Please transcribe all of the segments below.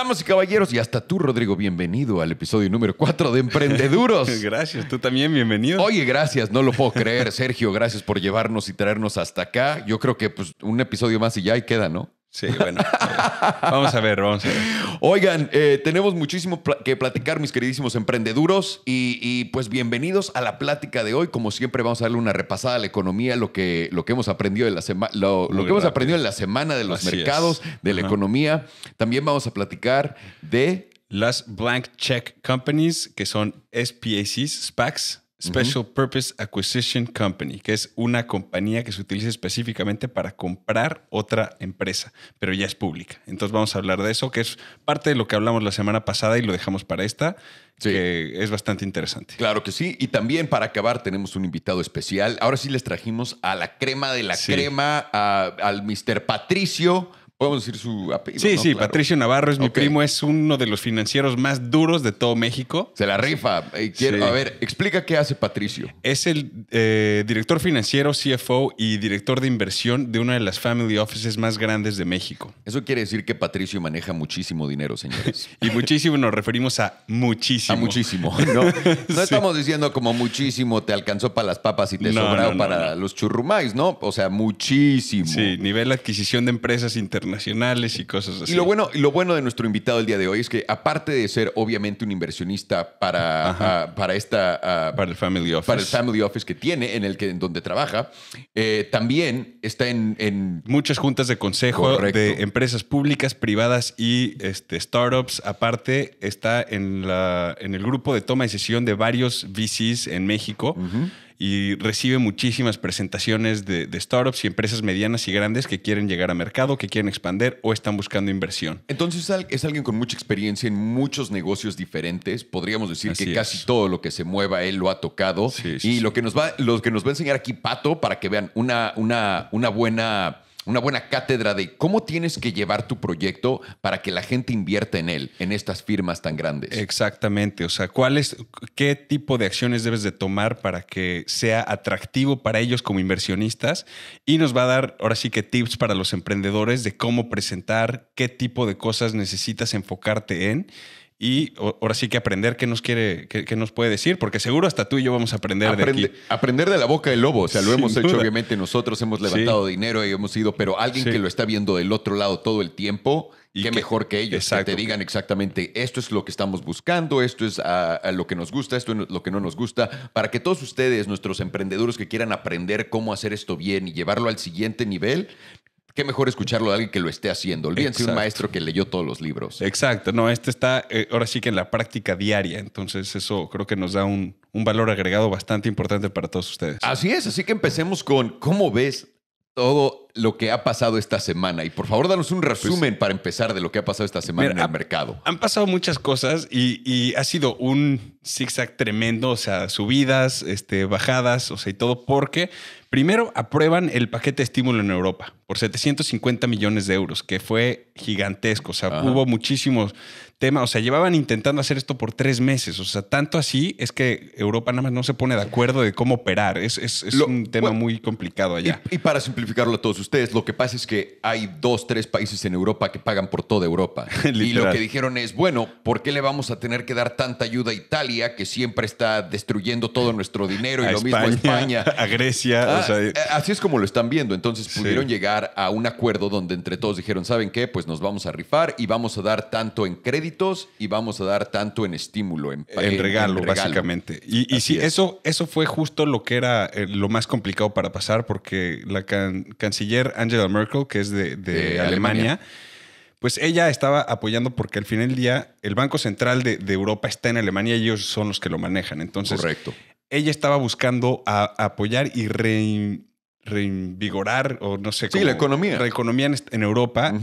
Vamos y caballeros, y hasta tú, Rodrigo, bienvenido al episodio número 4 de Emprendeduros. gracias, tú también, bienvenido. Oye, gracias, no lo puedo creer, Sergio, gracias por llevarnos y traernos hasta acá. Yo creo que pues un episodio más y ya y queda, ¿no? Sí, bueno. vamos a ver, vamos a ver. Oigan, eh, tenemos muchísimo que platicar, mis queridísimos emprendeduros, y, y, pues bienvenidos a la plática de hoy. Como siempre, vamos a darle una repasada a la economía, lo que, lo que hemos aprendido en la semana, lo, que hemos aprendido en la semana de los mercados, de la economía. También vamos a platicar de las Blank Check Companies, que son SPACs, SPACs Special Purpose Acquisition Company, que es una compañía que se utiliza específicamente para comprar otra empresa, pero ya es pública. Entonces vamos a hablar de eso, que es parte de lo que hablamos la semana pasada y lo dejamos para esta, que es bastante interesante. Claro que sí. Y también para acabar tenemos un invitado especial. Ahora sí les trajimos a la crema de la crema, al Mr. Patricio Podemos decir su apellido. Sí, sí, Patricio Navarro es mi primo, es uno de los financieros más duros de todo México. Se la rifa. Eh, quiero, A ver, explica qué hace Patricio. Es el eh, director financiero, CFO y director de inversión de una de las family offices más grandes de México. Eso quiere decir que Patricio maneja muchísimo dinero, señores. y muchísimo nos referimos a muchísimo. A muchísimo. No, no estamos diciendo como muchísimo te alcanzó para las papas y te sobró para los churrumais, ¿no? O sea, muchísimo. Sí, nivel adquisición de empresas internacionales nacionales y cosas así. Y lo bueno, lo bueno de nuestro invitado el día de hoy es que, aparte de ser obviamente un inversionista para, ah, para esta. Ah, para el family office. Para el family office que tiene, en el que en donde trabaja, eh, también está en, en, Muchas juntas de consejo de empresas públicas, privadas y este, startups. Aparte, está en, la, en el grupo de toma de decisión de varios VCs en México y recibe muchísimas presentaciones de, startups y empresas medianas y grandes que quieren llegar a mercado, que quieren expander o están buscando inversión. Entonces es alguien con mucha experiencia en muchos negocios diferentes. Podríamos decir que casi todo lo que se mueva él lo ha tocado. y lo que nos va, lo que nos va a enseñar aquí Pato para que vean una, una, una buena una buena cátedra de cómo tienes que llevar tu proyecto para que la gente invierta en él, en estas firmas tan grandes. Exactamente, o sea, ¿cuál ¿qué tipo de acciones debes de tomar para que sea atractivo para ellos como inversionistas? Y nos va a dar ahora sí que tips para los emprendedores de cómo presentar, qué tipo de cosas necesitas enfocarte en y ahora sí que aprender qué nos quiere, qué, nos puede decir, porque seguro hasta tú y yo vamos a aprender de aquí. Aprender de la boca del lobo, o sea, lo hemos hecho obviamente nosotros, hemos levantado dinero y hemos ido, pero alguien que lo está viendo del otro lado todo el tiempo, y qué mejor que ellos, que te digan exactamente esto es lo que estamos buscando, esto es a lo que nos gusta, esto es lo que no nos gusta, para que todos ustedes, nuestros emprendedores que quieran aprender cómo hacer esto bien y llevarlo al siguiente nivel, qué mejor escucharlo de alguien que lo esté haciendo. Olvídense un maestro que leyó todos los libros. Exacto, no, este está eh, ahora sí que en la práctica diaria, entonces eso creo que nos da un, valor agregado bastante importante para todos ustedes. Así es, así que empecemos con cómo ves todo lo que ha pasado esta semana. Y por favor, danos un pues, resumen para empezar de lo que ha pasado esta semana en el mercado. Han pasado muchas cosas y, ha sido un zigzag tremendo, o sea, subidas, este, bajadas, o sea, y todo porque Primero aprueban el paquete de estímulo en Europa por 750 millones de euros, que fue gigantesco. O sea, hubo muchísimos tema, o sea, llevaban intentando hacer esto por tres meses, o sea, tanto así es que Europa nada más no se pone de acuerdo de cómo operar, es, es, es un tema muy complicado allá. Y, para simplificarlo a todos ustedes, lo que pasa es que hay dos, tres países en Europa que pagan por toda Europa. y lo que dijeron es, bueno, ¿por qué le vamos a tener que dar tanta ayuda a Italia que siempre está destruyendo todo nuestro dinero y lo mismo a España? A Grecia. o ah, eh, así es como lo están viendo, entonces pudieron llegar a un acuerdo donde entre todos dijeron, ¿saben qué? Pues nos vamos a rifar y vamos a dar tanto en crédito y vamos a dar tanto en estímulo, en, regalo, básicamente. Y, sí, eso, eso fue justo lo que era eh, lo más complicado para pasar, porque la canciller Angela Merkel, que es de, Alemania, pues ella estaba apoyando porque al final del día el Banco Central de, Europa está en Alemania y ellos son los que lo manejan. Entonces, ella estaba buscando apoyar y reinvigorar o no sé cómo. la economía. La economía en, Europa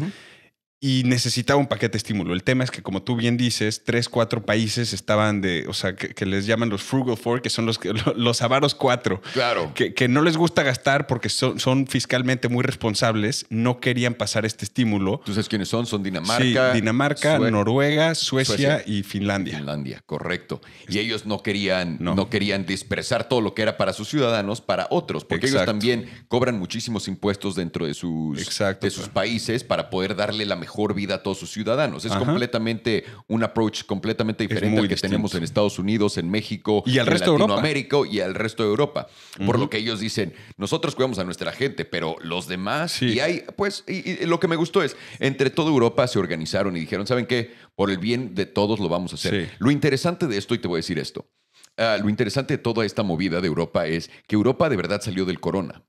y necesitaba un paquete de estímulo. El tema es que, como tú bien dices, tres, cuatro países estaban de, o sea, que, les llaman los frugal four, que son los, los avaros cuatro. Claro. Que, que no les gusta gastar porque son, fiscalmente muy responsables, no querían pasar este estímulo. ¿Tú sabes quiénes son? Son Dinamarca. Sí, Dinamarca, Noruega, Suecia, y Finlandia. Finlandia, correcto. Y ellos no querían, no. querían dispersar todo lo que era para sus ciudadanos para otros, porque ellos también cobran muchísimos impuestos dentro de sus, de sus países para poder darle la mejor mejor vida a todos sus ciudadanos. Es completamente un approach completamente diferente al que tenemos en Estados Unidos, en México, y al resto Latinoamérica y al resto de Europa. Por lo que ellos dicen, nosotros cuidamos a nuestra gente, pero los demás. Y hay, pues, y, lo que me gustó es, entre toda Europa se organizaron y dijeron, ¿saben qué? Por el bien de todos lo vamos a hacer. Lo interesante de esto, y te voy a decir esto, ah, lo interesante de toda esta movida de Europa es que Europa de verdad salió del corona.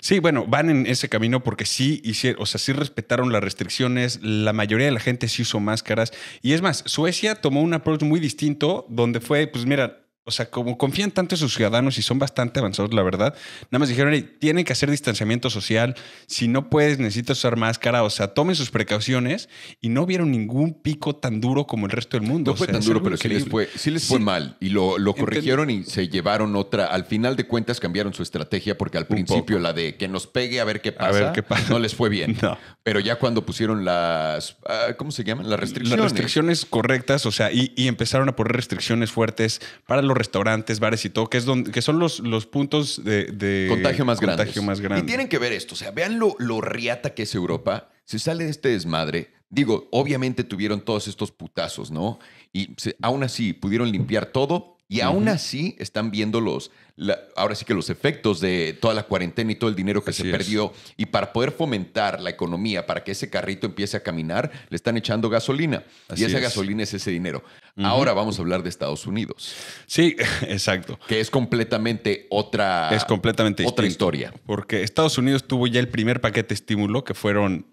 Sí, bueno, van en ese camino porque sí hicieron, o sea, sí respetaron las restricciones, la mayoría de la gente sí usó máscaras. Y es más, Suecia tomó un approach muy distinto donde fue, pues mira, o sea, como confían tanto en sus ciudadanos y son bastante avanzados, la verdad, nada más dijeron, tienen que hacer distanciamiento social, si no puedes, necesitas usar máscara, o sea, tomen sus precauciones y no vieron ningún pico tan duro como el resto del mundo. No fue tan duro, pero sí les fue, mal y lo, corrigieron y se llevaron otra, al final de cuentas cambiaron su estrategia porque al principio la de que nos pegue a ver qué pasa, no les fue bien. Pero ya cuando pusieron las, ah, ¿cómo se llaman? Las restricciones. Las restricciones correctas, o sea, y, y empezaron a poner restricciones fuertes para los restaurantes, bares y todo, que, es donde, que son los, los puntos de, contagio, más, grande. Y tienen que ver esto, o sea, vean lo, riata que es Europa. Se sale de este desmadre. Digo, obviamente tuvieron todos estos putazos, ¿no? Y aún así pudieron limpiar todo y aún así están viendo los, ahora sí que los efectos de toda la cuarentena y todo el dinero que se perdió. Y para poder fomentar la economía, para que ese carrito empiece a caminar, le están echando gasolina. y esa gasolina es ese dinero. Ahora vamos a hablar de Estados Unidos. Sí, exacto. Que es completamente otra. Es completamente otra historia. Porque Estados Unidos tuvo ya el primer paquete estímulo que fueron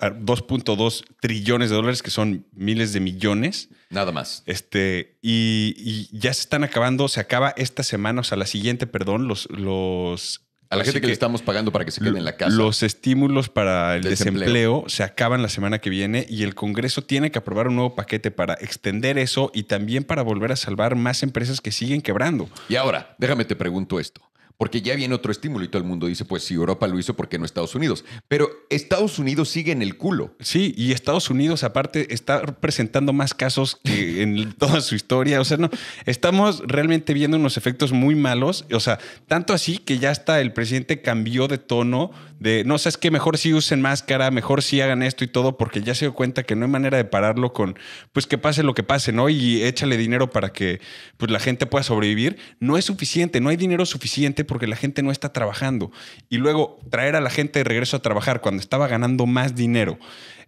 2.2 ah, trillones de dólares, que son miles de millones. Nada más. Este, y, ya se están acabando, se acaba esta semana, o sea, la siguiente, perdón, los, los a la gente que, le estamos pagando para que se quede en la casa. Los estímulos para el desempleo. se acaban la semana que viene y el Congreso tiene que aprobar un nuevo paquete para extender eso y también para volver a salvar más empresas que siguen quebrando. Y ahora, déjame te pregunto esto porque ya viene otro estímulo y todo el mundo dice, pues si Europa lo hizo, ¿por qué no Estados Unidos? Pero Estados Unidos sigue en el culo. Sí, y Estados Unidos aparte está presentando más casos que en toda su historia. O sea, no, estamos realmente viendo unos efectos muy malos. O sea, tanto así que ya hasta el presidente cambió de tono de, no, sabes que mejor si usen máscara, mejor si hagan esto y todo, porque ya se dio cuenta que no hay manera de pararlo con, pues que pase lo que pase, ¿no? Y échale dinero para que pues, la gente pueda sobrevivir. No es suficiente, no hay dinero suficiente porque la gente no está trabajando. Y luego traer a la gente de regreso a trabajar cuando estaba ganando más dinero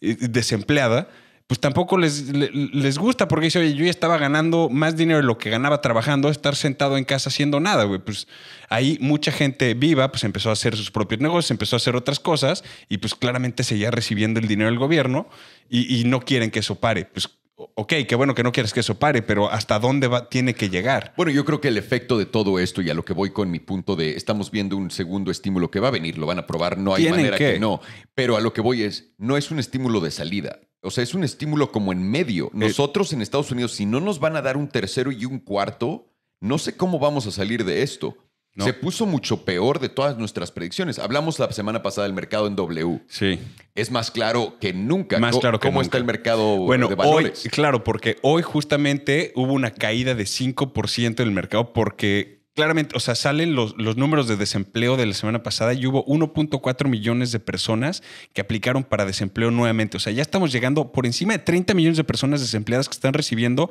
eh, desempleada, pues tampoco les, les gusta porque dice, oye, yo ya estaba ganando más dinero de lo que ganaba trabajando, estar sentado en casa haciendo nada, güey. Pues ahí mucha gente viva, pues empezó a hacer sus propios negocios, empezó a hacer otras cosas y pues claramente seguía recibiendo el dinero del gobierno y, y no quieren que eso pare. Pues ok, qué bueno que no quieres que eso pare, pero ¿hasta dónde tiene que llegar? Bueno, yo creo que el efecto de todo esto y a lo que voy con mi punto de estamos viendo un segundo estímulo que va a venir, lo van a probar, no hay manera que? que no, pero a lo que voy es, no es un estímulo de salida, o sea, es un estímulo como en medio. Eh. Nosotros en Estados Unidos, si no nos van a dar un tercero y un cuarto, no sé cómo vamos a salir de esto. Se puso mucho peor de todas nuestras predicciones. Hablamos la semana pasada del mercado en W. Sí. Es más claro que nunca. Más claro que ¿Cómo está el mercado bueno, de valores? Hoy, claro, porque hoy justamente hubo una caída de 5% del mercado porque claramente, o sea, salen los, números de desempleo de la semana pasada y hubo 1.4 millones de personas que aplicaron para desempleo nuevamente. O sea, ya estamos llegando por encima de 30 millones de personas desempleadas que están recibiendo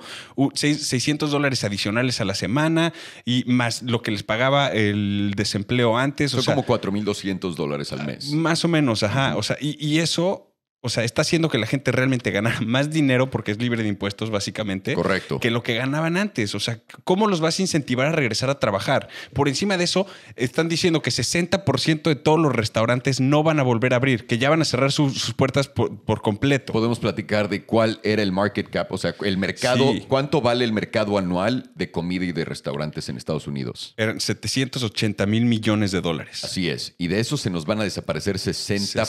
600 uh, dólares adicionales a la semana y más lo que les pagaba el desempleo antes. Son como 4.200 dólares al ah, mes. Más o menos, ajá. O sea, y, y eso o sea, está haciendo que la gente realmente gana más dinero porque es libre de impuestos, básicamente. Correcto. Que lo que ganaban antes. O sea, ¿cómo los vas a incentivar a regresar a trabajar? Por encima de eso, están diciendo que 60% de todos los restaurantes no van a volver a abrir, que ya van a cerrar sus puertas por, completo. Podemos platicar de cuál era el market cap, o sea, el mercado, ¿cuánto vale el mercado anual de comida y de restaurantes en Estados Unidos? Eran 780 mil millones de dólares. Así es. Y de eso se nos van a desaparecer 60%.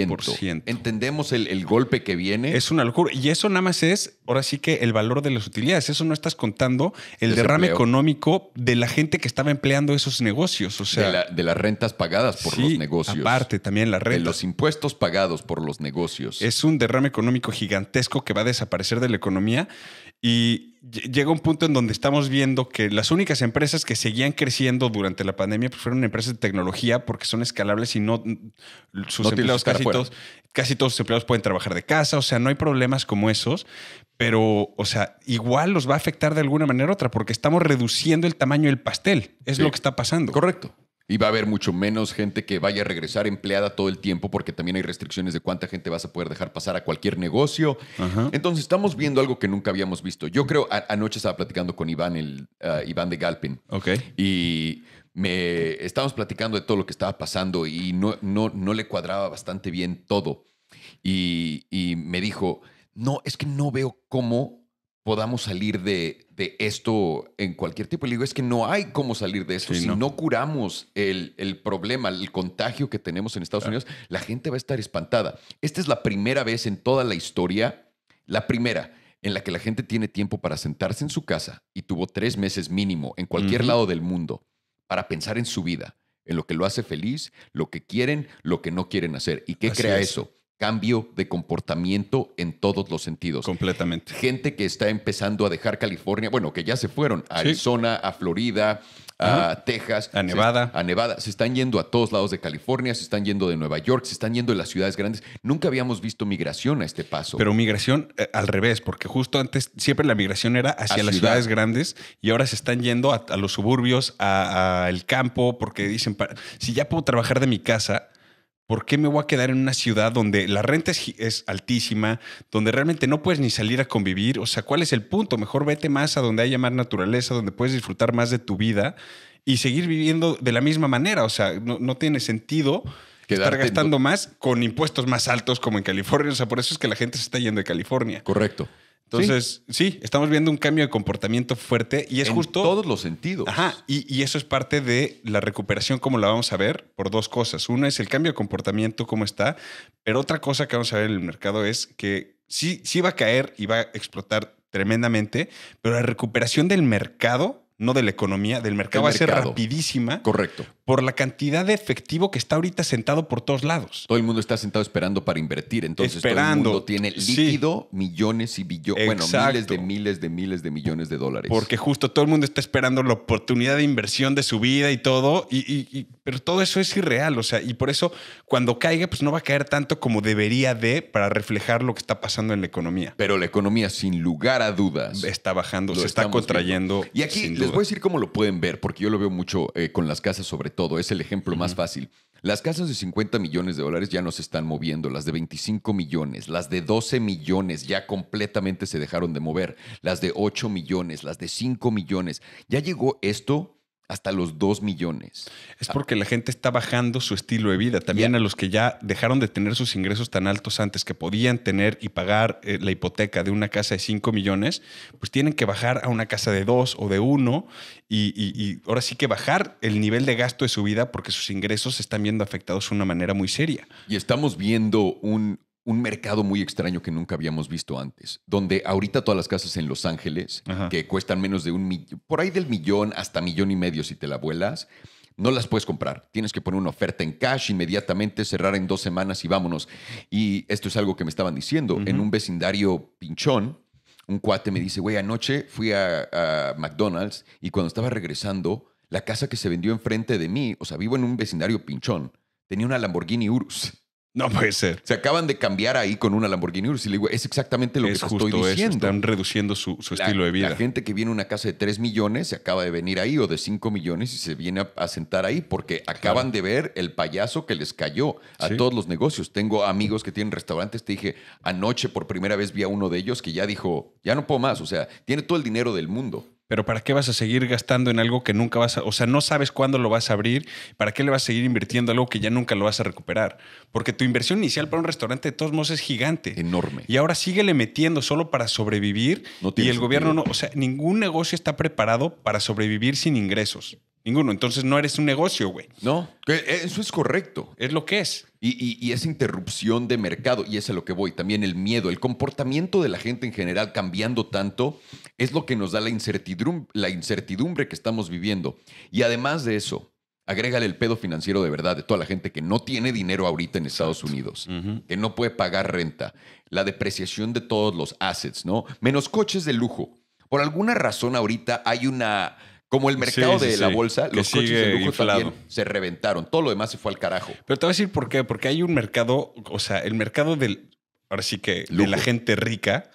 60%. Entendemos el, golpe que viene. Es una locura. Y eso nada más es, ahora sí que el valor de las utilidades. Eso no estás contando el derrame económico de la gente que estaba empleando esos negocios. O sea, de, las rentas pagadas por los negocios. Aparte, también la renta. De los impuestos pagados por los negocios. Es un derrame económico gigantesco que va a desaparecer de la economía y llega un punto en donde estamos viendo que las únicas empresas que seguían creciendo durante la pandemia pues, fueron empresas de tecnología porque son escalables y no sus empleados casi todos, casi todos sus empleados pueden trabajar de casa, o sea, no hay problemas como esos, pero o sea, igual los va a afectar de alguna manera u otra porque estamos reduciendo el tamaño del pastel, es lo que está pasando. Correcto. Y va a haber mucho menos gente que vaya a regresar empleada todo el tiempo porque también hay restricciones de cuánta gente vas a poder dejar pasar a cualquier negocio. Entonces estamos viendo algo que nunca habíamos visto. Yo creo, anoche estaba platicando con Iván, el, ah, de Galpin. Ok. Y me estábamos platicando de todo lo que estaba pasando y no, no, no le cuadraba bastante bien todo. Y, y me dijo, no, es que no veo cómo podamos salir de, esto en cualquier tipo. Le digo, es que no hay cómo salir de esto. si no, curamos el, problema, el contagio que tenemos en Estados Unidos, la gente va a estar espantada. Esta es la primera vez en toda la historia, la primera en la que la gente tiene tiempo para sentarse en su casa y tuvo tres meses mínimo en cualquier lado del mundo para pensar en su vida, en lo que lo hace feliz, lo que quieren, lo que no quieren hacer. ¿Y qué crea eso? cambio de comportamiento en todos los sentidos. Completamente. Gente que está empezando a dejar California, bueno, que ya se fueron a Arizona, a Florida, a Texas, a Nevada. a Nevada. Se están yendo a todos lados de California, se están yendo de Nueva York, se están yendo de las ciudades grandes. Nunca habíamos visto migración a este paso. Pero migración eh, al revés, porque justo antes siempre la migración era hacia las ciudades grandes y ahora se están yendo a, los suburbios, al campo, porque dicen, si ya puedo trabajar de mi casa, ¿Por qué me voy a quedar en una ciudad donde la renta es, altísima, donde realmente no puedes ni salir a convivir? O sea, ¿cuál es el punto? Mejor vete más a donde haya más naturaleza, donde puedes disfrutar más de tu vida y seguir viviendo de la misma manera. O sea, no, no tiene sentido estar gastando más con impuestos más altos como en California. O sea, por eso es que la gente se está yendo de California. Correcto. Entonces, ¿Sí? estamos viendo un cambio de comportamiento fuerte y es en justo. todos los sentidos. Ajá, y, eso es parte de la recuperación, como la vamos a ver, por dos cosas. Una es el cambio de comportamiento, cómo está, pero otra cosa que vamos a ver en el mercado es que sí, sí va a caer y va a explotar tremendamente, pero la recuperación del mercado no de la economía, del mercado, va a ser rapidísima. Correcto. Por la cantidad de efectivo que está ahorita sentado por todos lados. Todo el mundo está sentado esperando para invertir. Entonces, todo el mundo tiene líquido millones y billones. Bueno, miles de miles de miles de millones de dólares. Porque justo todo el mundo está esperando la oportunidad de inversión de su vida y todo. Y, pero todo eso es irreal. O sea, y por eso cuando caiga, pues no va a caer tanto como debería de para reflejar lo que está pasando en la economía. Pero la economía, sin lugar a dudas, está bajando, se está contrayendo. Y aquí puedes decir cómo lo pueden ver, porque yo lo veo mucho eh, con las casas sobre todo, es el ejemplo más fácil. Las casas de 50 millones de dólares ya no se están moviendo, las de 25 millones, las de 12 millones ya completamente se dejaron de mover, las de 8 millones, las de 5 millones. Ya llegó esto hasta los 2 millones. Es porque la gente está bajando su estilo de vida. También a los que ya dejaron de tener sus ingresos tan altos antes que podían tener y pagar eh, la hipoteca de una casa de 5 millones, pues tienen que bajar a una casa de 2 o de 1 y, y, ahora sí que bajar el nivel de gasto de su vida porque sus ingresos se están viendo afectados de una manera muy seria. Y estamos viendo un, un mercado muy extraño que nunca habíamos visto antes, donde ahorita todas las casas en Los Ángeles, que cuestan menos de un millón, por ahí del millón hasta millón y medio si te la vuelas, no las puedes comprar. Tienes que poner una oferta en cash inmediatamente, cerrar en dos semanas y vámonos. Y esto es algo que me estaban diciendo. En un vecindario pinchón, un cuate me dice, güey, anoche fui a, a McDonald's y cuando estaba regresando, la casa que se vendió enfrente de mí, o sea, vivo en un vecindario pinchón, tenía una Lamborghini Urus. No puede ser. Se acaban de cambiar ahí con una Lamborghini es exactamente lo que te estoy diciendo. Están reduciendo su, estilo de vida. La gente que viene a una casa de 3 millones se acaba de venir ahí o de 5 millones y se viene a, sentar ahí porque acaban de ver el payaso que les cayó a todos los negocios. Tengo amigos que tienen restaurantes, te dije, anoche por primera vez vi a uno de ellos que ya dijo, ya no puedo más, o sea, tiene todo el dinero del mundo pero ¿para qué vas a seguir gastando en algo que nunca vas a, o sea, no sabes cuándo lo vas a abrir, ¿para qué le vas a seguir invirtiendo algo que ya nunca lo vas a recuperar? Porque tu inversión inicial para un restaurante de todos modos es gigante. Enorme. Y ahora síguele metiendo solo para sobrevivir y el gobierno no, o sea, ningún negocio está preparado para sobrevivir sin ingresos. Ninguno. Entonces no eres un negocio, güey. No, eso es correcto. Es lo que es. Y, esa interrupción de mercado, y es a lo que voy, también el miedo, el comportamiento de la gente en general cambiando tanto, es lo que nos da la incertidumbre, la incertidumbre que estamos viviendo. Y además de eso, agrégale el pedo financiero de verdad de toda la gente que no tiene dinero ahorita en Estados Unidos, que no puede pagar renta, la depreciación de todos los assets, ¿no? Menos coches de lujo. Por alguna razón ahorita hay una como el mercado de la bolsa, los coches de lujo se reventaron. Todo lo demás se fue al carajo. Pero te voy a decir por qué. Porque hay un mercado, o sea, el mercado del. Ahora sí que de la gente rica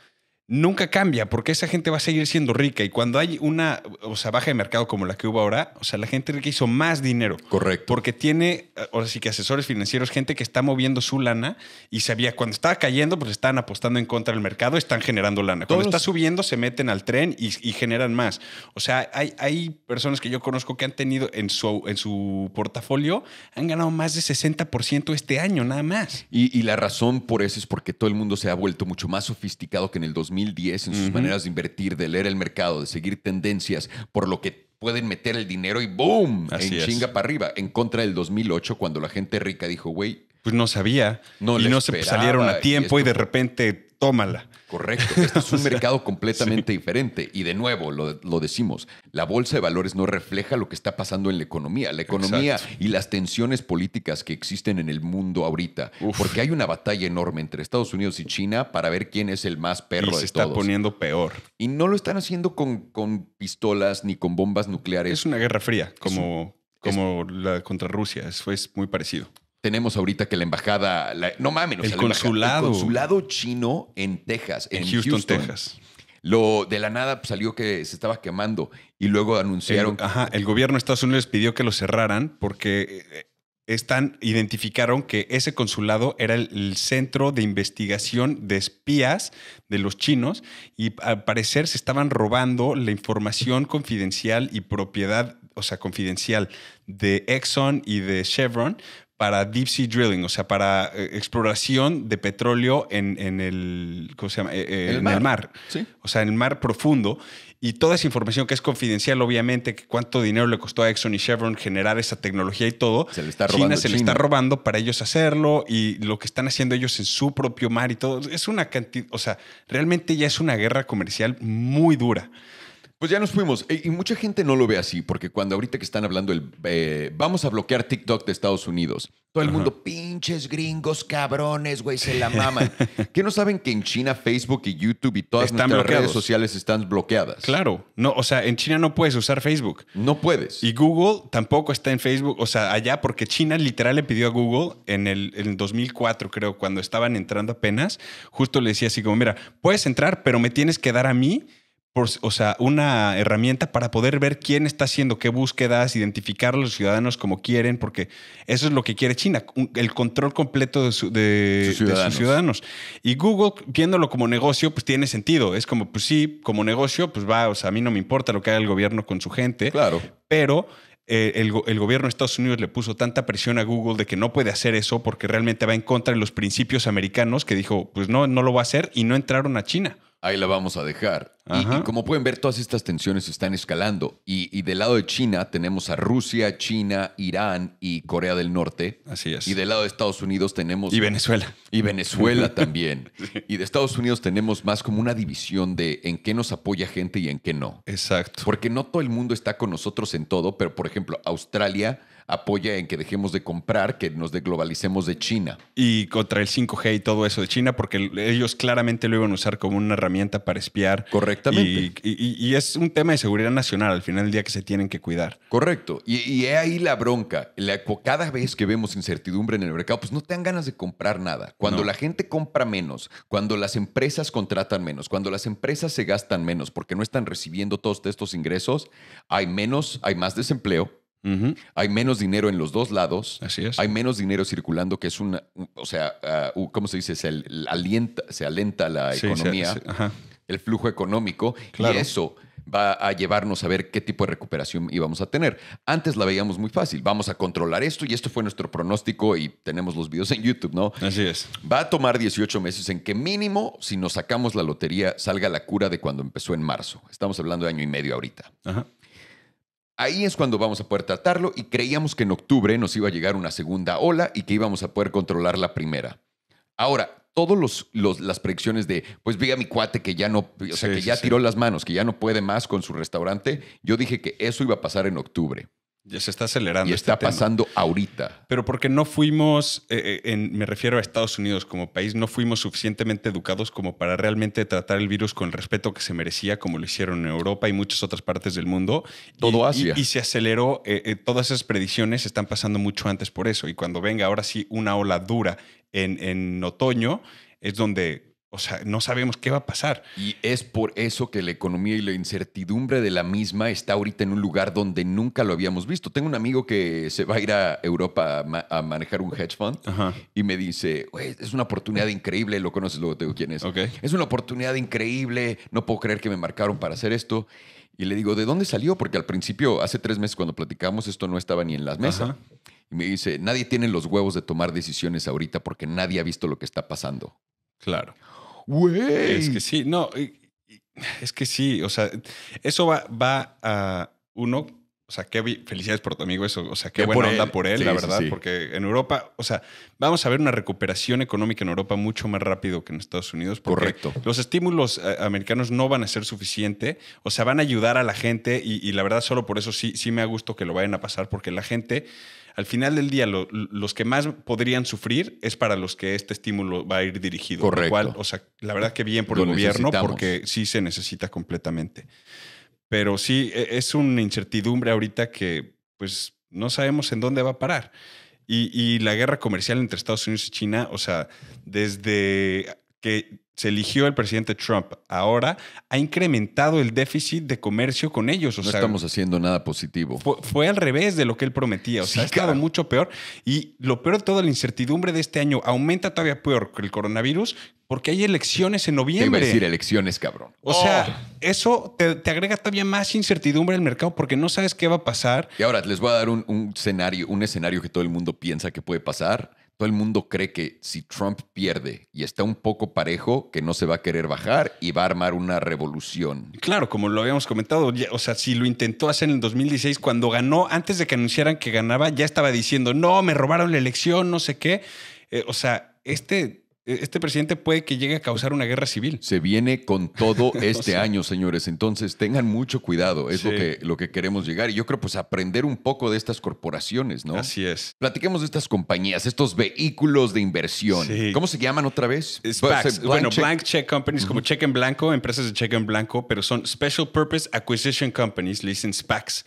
nunca cambia, porque esa gente va a seguir siendo rica. Y cuando hay una o sea, baja de mercado como la que hubo ahora, o sea, la gente rica hizo más dinero. Correcto. Porque tiene, o sí que asesores financieros, gente que está moviendo su lana y sabía, cuando estaba cayendo, pues están apostando en contra del mercado, están generando lana. Cuando está subiendo, se meten al tren y, generan más. O sea, hay, hay personas que yo conozco que han tenido en su, en su portafolio, han ganado más de 60% este año, nada más. Y, y la razón por eso es porque todo el mundo se ha vuelto mucho más sofisticado que en el 2000 2010 en sus maneras de invertir, de leer el mercado, de seguir tendencias, por lo que pueden meter el dinero y ¡boom! Así en chinga para arriba. En contra del 2008, cuando la gente rica dijo, güey. Pues no sabía. No y no se salieron a tiempo y de repente tómala. Correcto. Este es un mercado completamente diferente. Y de nuevo, lo, decimos, la bolsa de valores no refleja lo que está pasando en la economía. La economía y las tensiones políticas que existen en el mundo ahorita. Porque hay una batalla enorme entre Estados Unidos y China para ver quién es el más perro y se está poniendo peor. Y no lo están haciendo con, pistolas ni con bombas nucleares. Es una guerra fría, como, como la contra Rusia. Eso es muy parecido tenemos ahorita que la embajada, no mames, el, consulado. consulado chino en Texas, en, Houston, Texas. Lo de la nada pues, salió que se estaba quemando y luego anunciaron. El, ajá, el gobierno de Estados Unidos pidió que lo cerraran porque eh, están, identificaron que ese consulado era el, centro de investigación de espías de los chinos y al parecer se estaban robando la información confidencial y propiedad, o sea, confidencial de Exxon y de Chevron para deep sea drilling, o sea, para eh, exploración de petróleo en, el, ¿cómo se llama? Eh, eh, mar. O sea, en el mar profundo. Y toda esa información que es confidencial, obviamente, que cuánto dinero le costó a Exxon y Chevron generar esa tecnología y todo, se China se le está robando para ellos hacerlo y lo que están haciendo ellos en su propio mar y todo. Es una cantidad, o sea, realmente ya es una guerra comercial muy dura. Pues ya nos fuimos. E, y mucha gente no lo ve así, porque cuando ahorita que están hablando el eh, vamos a bloquear TikTok de Estados Unidos, todo el mundo, pinches gringos, cabrones, güey, se la maman. ¿Qué no saben que en China Facebook y YouTube y todas las redes sociales están bloqueadas? Claro, no, o sea, en China no puedes usar Facebook. No puedes. Y Google tampoco está en Facebook, o sea, allá porque China literal le pidió a Google en el 2004, creo, cuando estaban entrando apenas, justo le decía así como, mira, puedes entrar, pero me tienes que dar a mí o sea, una herramienta para poder ver quién está haciendo qué búsquedas, identificar a los ciudadanos como quieren, porque eso es lo que quiere China, el control completo de, sus ciudadanos. Y Google, viéndolo como negocio, pues tiene sentido. Es como, pues sí, como negocio, pues va, o sea, a mí no me importa lo que haga el gobierno con su gente. Claro. Pero eh, el, el, gobierno de Estados Unidos le puso tanta presión a Google de que no puede hacer eso porque realmente va en contra de los principios americanos que dijo, pues no, no lo va a hacer y no entraron a China ahí la vamos a dejar. Y, como pueden ver, todas estas tensiones están escalando. Y, del lado de China tenemos a Rusia, China, Irán y Corea del Norte. Así es. Y del lado de Estados Unidos tenemos... Y Venezuela. Y Venezuela también. Y de Estados Unidos tenemos más como una división de en qué nos apoya gente y en qué no. Exacto. Porque no todo el mundo está con nosotros en todo, pero por ejemplo, Australia apoya en que dejemos de comprar, que nos deglobalicemos de China. Y contra el 5G y todo eso de China, porque ellos claramente lo iban a usar como una herramienta para espiar. Correctamente. Y, es un tema de seguridad nacional al final del día que se tienen que cuidar. Correcto. Y, ahí la bronca. cada vez que vemos incertidumbre en el mercado, pues no te dan ganas de comprar nada. Cuando la gente compra menos, cuando las empresas contratan menos, cuando las empresas se gastan menos porque no están recibiendo todos estos ingresos, hay menos, hay más desempleo, hay menos dinero en los dos lados. Así es. Hay menos dinero circulando, que es una. O sea, uh, ¿cómo se dice? Se, alienta, se alenta la economía, el flujo económico. Y eso va a llevarnos a ver qué tipo de recuperación íbamos a tener. Antes la veíamos muy fácil, vamos a controlar esto y esto fue nuestro pronóstico y tenemos los videos en YouTube, ¿no? Así es. Va a tomar 18 meses en que mínimo, si nos sacamos la lotería, salga la cura de cuando empezó en marzo. Estamos hablando de año y medio ahorita. Ajá. Ahí es cuando vamos a poder tratarlo y creíamos que en octubre nos iba a llegar una segunda ola y que íbamos a poder controlar la primera. Ahora, todas los, las predicciones de, pues ve a mi cuate que ya no, o sea, que ya tiró las manos, que ya no puede más con su restaurante, yo dije que eso iba a pasar en octubre. Ya se está acelerando. Y está este pasando ahorita. Pero porque no fuimos, eh, eh, en, me refiero a Estados Unidos como país, no fuimos suficientemente educados como para realmente tratar el virus con el respeto que se merecía, como lo hicieron en Europa y muchas otras partes del mundo. Todo Asia. Y, se aceleró, eh, todas esas predicciones están pasando mucho antes por eso. Y cuando venga ahora sí una ola dura en, en otoño, es donde o sea, no sabemos qué va a pasar. Y es por eso que la economía y la incertidumbre de la misma está ahorita en un lugar donde nunca lo habíamos visto. Tengo un amigo que se va a ir a Europa a, manejar un hedge fund y me dice, es una oportunidad increíble, lo conoces, luego te digo quién es. Es una oportunidad increíble, no puedo creer que me marcaron para hacer esto. Y le digo, ¿de dónde salió? Porque al principio, hace tres meses cuando platicamos, esto no estaba ni en las mesas. Y me dice, nadie tiene los huevos de tomar decisiones ahorita porque nadie ha visto lo que está pasando. Claro. Es que sí, no, es que sí, o sea, eso va, va a uno o sea, qué felicidades por tu amigo eso. O sea, qué, buena onda por él, la verdad. Porque en Europa, o sea, vamos a ver una recuperación económica en Europa mucho más rápido que en Estados Unidos. Porque Correcto. Los estímulos eh, americanos no van a ser suficiente. O sea, van a ayudar a la gente. Y, la verdad, solo por eso sí, sí me da gusto que lo vayan a pasar, porque la gente. Al final del día, los que más podrían sufrir es para los que este estímulo va a ir dirigido. Correcto. o sea, la verdad que bien por el gobierno, porque sí se necesita completamente. Pero sí, e, es una incertidumbre ahorita que pues no sabemos en dónde va a parar. Y, y la guerra comercial entre Estados Unidos y China, o sea, desde que se eligió el presidente Trump ahora, ha incrementado el déficit de comercio con ellos. no estamos haciendo nada positivo. Fue, al revés de lo que él prometía. O sea, ha estado mucho peor. Y lo peor de todo, la incertidumbre de este año aumenta todavía peor que el coronavirus porque hay elecciones en noviembre. Te a decir elecciones, cabrón. O sea, oh. eso te, agrega todavía más incertidumbre al mercado porque no sabes qué va a pasar. Y ahora les voy a dar un escenario, un escenario que todo el mundo piensa que puede pasar todo el mundo cree que si Trump pierde y está un poco parejo, que no se va a querer bajar y va a armar una revolución. Claro, como lo habíamos comentado, o sea, si lo intentó hacer en el 2016, cuando ganó, antes de que anunciaran que ganaba, ya estaba diciendo, no, me robaron la elección, no sé qué. Eh, o sea, este eh, este presidente puede que llegue a causar una guerra civil. Se viene con todo este año, señores. Entonces, tengan mucho cuidado. Es lo, que, lo que queremos llegar. Y yo creo, pues, aprender un poco de estas corporaciones, ¿no? Así es. Platiquemos de estas compañías, estos vehículos de inversión. ¿Cómo se llaman otra vez? SPACs. Pues, eh, bueno, Blank Check Companies, como cheque en blanco, empresas de cheque en blanco, pero son Special Purpose Acquisition Companies, le dicen SPACs.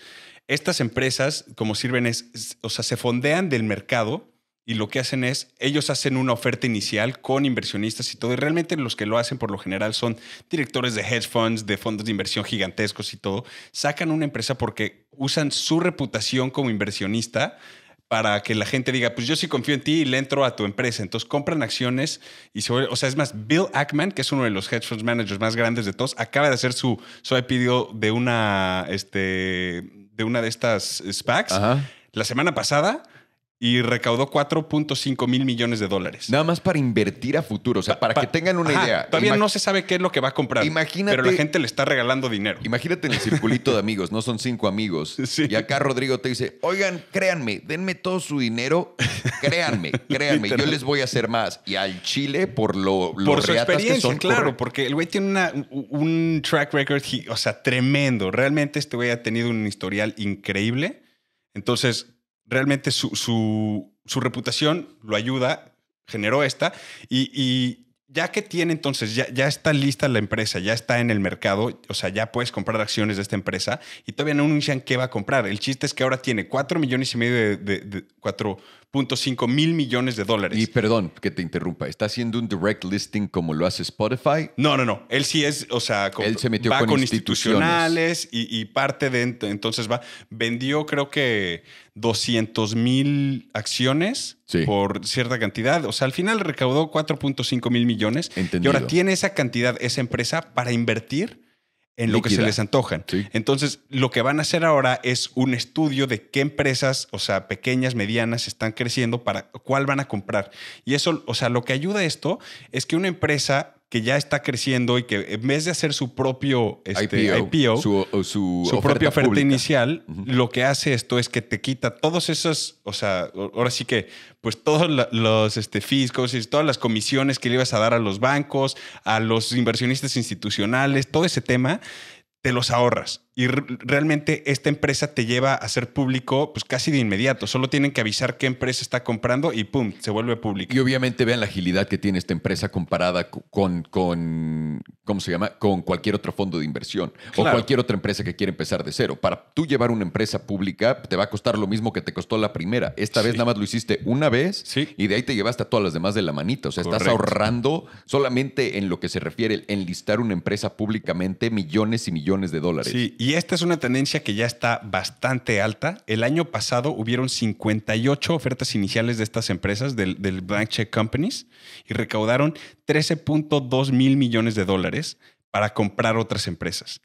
Estas empresas, como sirven es, o sea, se fondean del mercado y lo que hacen es, ellos hacen una oferta inicial con inversionistas y todo, y realmente los que lo hacen por lo general son directores de hedge funds, de fondos de inversión gigantescos y todo, sacan una empresa porque usan su reputación como inversionista para que la gente diga, pues yo sí confío en ti y le entro a tu empresa. Entonces compran acciones y se o sea, es más, Bill Ackman, que es uno de los hedge funds managers más grandes de todos, acaba de hacer su, su pidió de una, este, de una de estas eh, SPACs la semana pasada y recaudó 4.5 mil millones de dólares. Nada más para invertir a futuro, o sea, para que tengan una idea. También no se sabe qué es lo que va a comprar. Imagínate, pero la gente le está regalando dinero. Imagínate en el circulito de amigos, no son cinco amigos. Y acá Rodrigo te dice, oigan, créanme, denme todo su dinero, créanme, créanme, yo les voy a hacer más. Y al Chile, por lo, lo por su experiencia, son, claro, porque el güey tiene un track record, o sea, tremendo. Realmente este güey ha tenido un historial increíble. Entonces, realmente su, reputación lo ayuda, generó esta, y, ya que tiene entonces, ya, ya, está lista la empresa, ya está en el mercado, o sea, ya puedes comprar acciones de esta empresa y todavía no anuncian qué va a comprar. El chiste es que ahora tiene 4 millones y medio de, cuatro .5 mil millones de dólares. Y perdón que te interrumpa, ¿está haciendo un direct listing como lo hace Spotify? No, no, no. Él sí es, o sea, va con, institucionales y, parte de, entonces va, vendió creo que 200 mil acciones por cierta cantidad. O sea, al final recaudó 4.5 mil millones. Entendido. Y ahora tiene esa cantidad, esa empresa, para invertir en lo que se les antojan. Entonces, lo que van a hacer ahora es un estudio de qué empresas, o sea, pequeñas, medianas, están creciendo, para cuál van a comprar. Y eso, o sea, lo que ayuda a esto es que una empresa que ya está creciendo y que en vez de hacer su propio este, IPO, su, propia oferta inicial, lo que hace esto es que te quita todos esos, o sea, ahora sí que, pues todos los este, fiscos todas las comisiones que le ibas a dar a los bancos, a los inversionistas institucionales, todo ese tema, te los ahorras y realmente esta empresa te lleva a ser público pues casi de inmediato. Solo tienen que avisar qué empresa está comprando y pum, se vuelve público. Y obviamente vean la agilidad que tiene esta empresa comparada con, con ¿cómo se llama? Con cualquier otro fondo de inversión o cualquier otra empresa que quiera empezar de cero. Para tú llevar una empresa pública te va a costar lo mismo que te costó la primera. Esta vez nada más lo hiciste una vez y de ahí te llevaste a todas las demás de la manita. O sea, estás ahorrando solamente en lo que se refiere en listar una empresa públicamente millones y millones de dólares. Sí, y esta es una tendencia que ya está bastante alta. El año pasado hubieron 58 ofertas iniciales de estas empresas, del, del Check Companies, y recaudaron 13.2 mil millones de dólares para comprar otras empresas.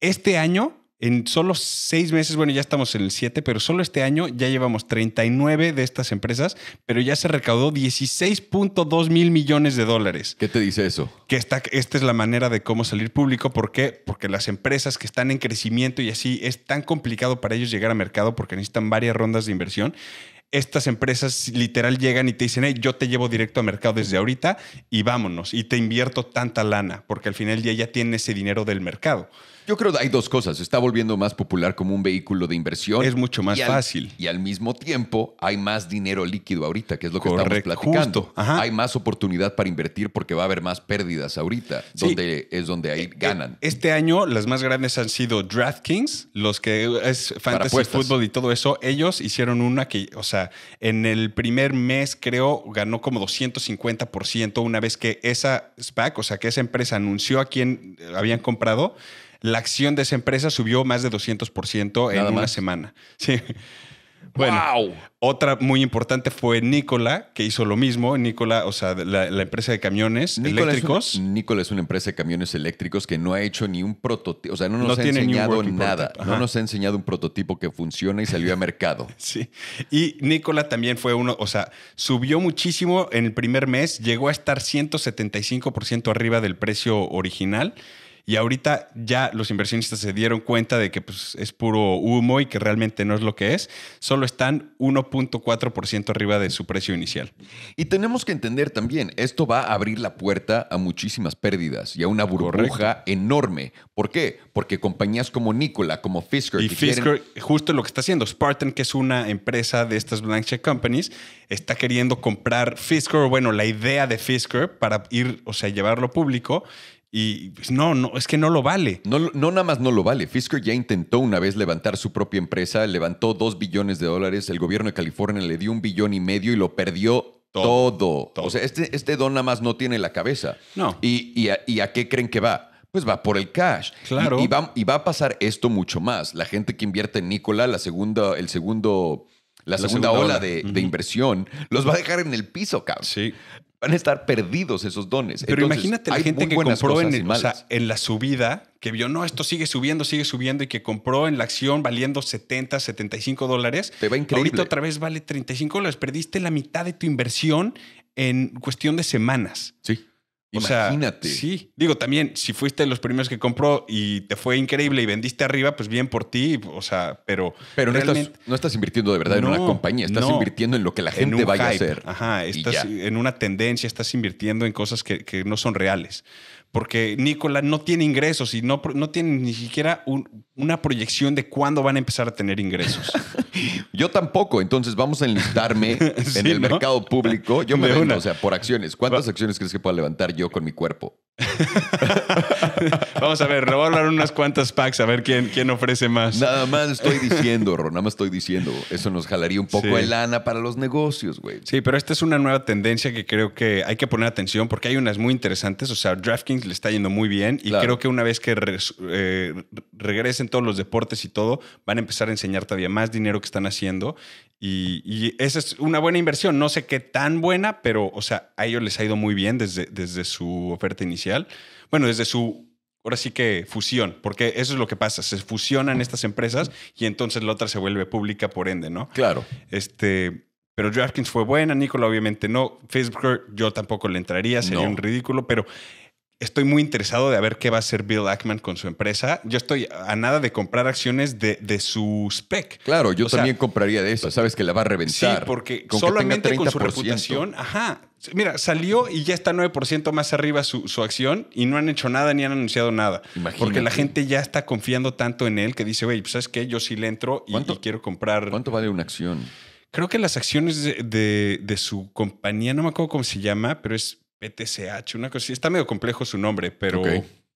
Este año en solo seis meses, bueno, ya estamos en el 7, pero solo este año ya llevamos 39 de estas empresas, pero ya se recaudó 16.2 mil millones de dólares. ¿Qué te dice eso? Que esta, esta es la manera de cómo salir público. ¿Por qué? Porque las empresas que están en crecimiento y así es tan complicado para ellos llegar a mercado porque necesitan varias rondas de inversión estas empresas literal llegan y te dicen, hey, yo te llevo directo a mercado desde ahorita y vámonos, y te invierto tanta lana, porque al final ya tienen ese dinero del mercado. Yo creo que hay dos cosas. Está volviendo más popular como un vehículo de inversión. Es mucho más fácil. Y al mismo tiempo hay más dinero líquido ahorita, que es lo que estamos platicando. Hay más oportunidad para invertir porque va a haber más pérdidas ahorita, donde es donde ahí eh, eh, ganan. Este año las más grandes han sido DraftKings, los que es fantasy fútbol y todo eso. Ellos hicieron una que, o sea, en el primer mes creo ganó como 250% una vez que esa SPAC, o sea, que esa empresa anunció a quién habían comprado la acción de esa empresa subió más de 200% en una semana. Sí. Bueno, wow. otra muy importante fue Nicola, que hizo lo mismo. Nicola, o sea, la, empresa de camiones eléctricos. Es Nicola es una empresa de camiones eléctricos que no ha hecho ni un prototipo, o sea, no nos ha enseñado nada. No nos ha enseñado un prototipo que funciona y salió a mercado. sí. Y Nicola también fue uno, o sea, subió muchísimo en el primer mes, llegó a estar 175% arriba del precio original y ahorita ya los inversionistas se dieron cuenta de que pues, es puro humo y que realmente no es lo que es. Solo están 1.4% arriba de su precio inicial. Y tenemos que entender también, esto va a abrir la puerta a muchísimas pérdidas y a una burbuja enorme. ¿Por qué? Porque compañías como Nikola, como Fisker... Y Fisker, justo lo que está haciendo. Spartan, que es una empresa de estas blank companies, está queriendo comprar Fisker, bueno, la idea de Fisker para ir, o sea, llevarlo público y pues, no, no, es que no lo vale. No, no nada más no lo vale. Fisker ya intentó una vez levantar su propia empresa, levantó dos billones de dólares, el gobierno de California le dio un billón y medio y lo perdió todo. O sea, este, este don nada más no tiene la cabeza. No. ¿Y, a, qué creen que va? Pues va por el cash. Claro. Y, va, a pasar esto mucho más. La gente que invierte en Nicola, la segunda, el segundo... La segunda, ola, De, de, inversión los va a dejar en el piso, cabrón. Sí van a estar perdidos esos dones. Pero imagínate la gente que compró en, en, la subida, que vio, no, esto sigue subiendo, sigue subiendo y que compró en la acción valiendo 70, 75 dólares. Te va increíble. Ahorita otra vez vale 35 dólares. Perdiste la mitad de tu inversión en cuestión de semanas. Sí. Imagínate. O sea, sí, digo también, si fuiste de los primeros que compró y te fue increíble y vendiste arriba, pues bien por ti, o sea, pero... Pero realmente, no, estás, invirtiendo de verdad en una compañía, estás invirtiendo en lo que la gente vaya a hacer. Ajá, estás en una tendencia, estás invirtiendo en cosas que, que no son reales porque Nicolás no tiene ingresos y no, no tiene ni siquiera una proyección de cuándo van a empezar a tener ingresos. Yo tampoco, entonces vamos a enlistarme en el mercado público. Yo me o sea, por acciones. ¿Cuántas acciones crees que pueda levantar yo con mi cuerpo? Vamos a ver, robar unas cuantas packs a ver quién, quién ofrece más. Nada más estoy diciendo, Ron, nada más estoy diciendo. Eso nos jalaría un poco de lana para los negocios, güey. Sí, pero esta es una nueva tendencia que creo que hay que poner atención porque hay unas muy interesantes. O sea, DraftKings le está yendo muy bien y creo que una vez que eh, regresen todos los deportes y todo, van a empezar a enseñar todavía más dinero que están haciendo. Y, esa es una buena inversión. No sé qué tan buena, pero, o sea, a ellos les ha ido muy bien desde, desde su oferta inicial. Bueno, desde su ahora sí que fusión, porque eso es lo que pasa, se fusionan estas empresas y entonces la otra se vuelve pública por ende, ¿no? Claro. Este, pero DraftKings fue buena, Nicola obviamente no, Facebook yo tampoco le entraría, sería un ridículo, pero estoy muy interesado de ver qué va a hacer Bill Ackman con su empresa. Yo estoy a nada de comprar acciones de, de su spec. Claro, yo también compraría de eso. Sabes que la va a reventar. Sí, porque solamente con su reputación, ajá. Mira, salió y ya está 9% más arriba su, acción y no han hecho nada ni han anunciado nada. Porque la gente ya está confiando tanto en él que dice, güey, pues sabes qué, yo sí le entro y, quiero comprar. ¿Cuánto vale una acción? Creo que las acciones de, su compañía, no me acuerdo cómo se llama, pero es PTCH, una cosa Está medio complejo su nombre, pero.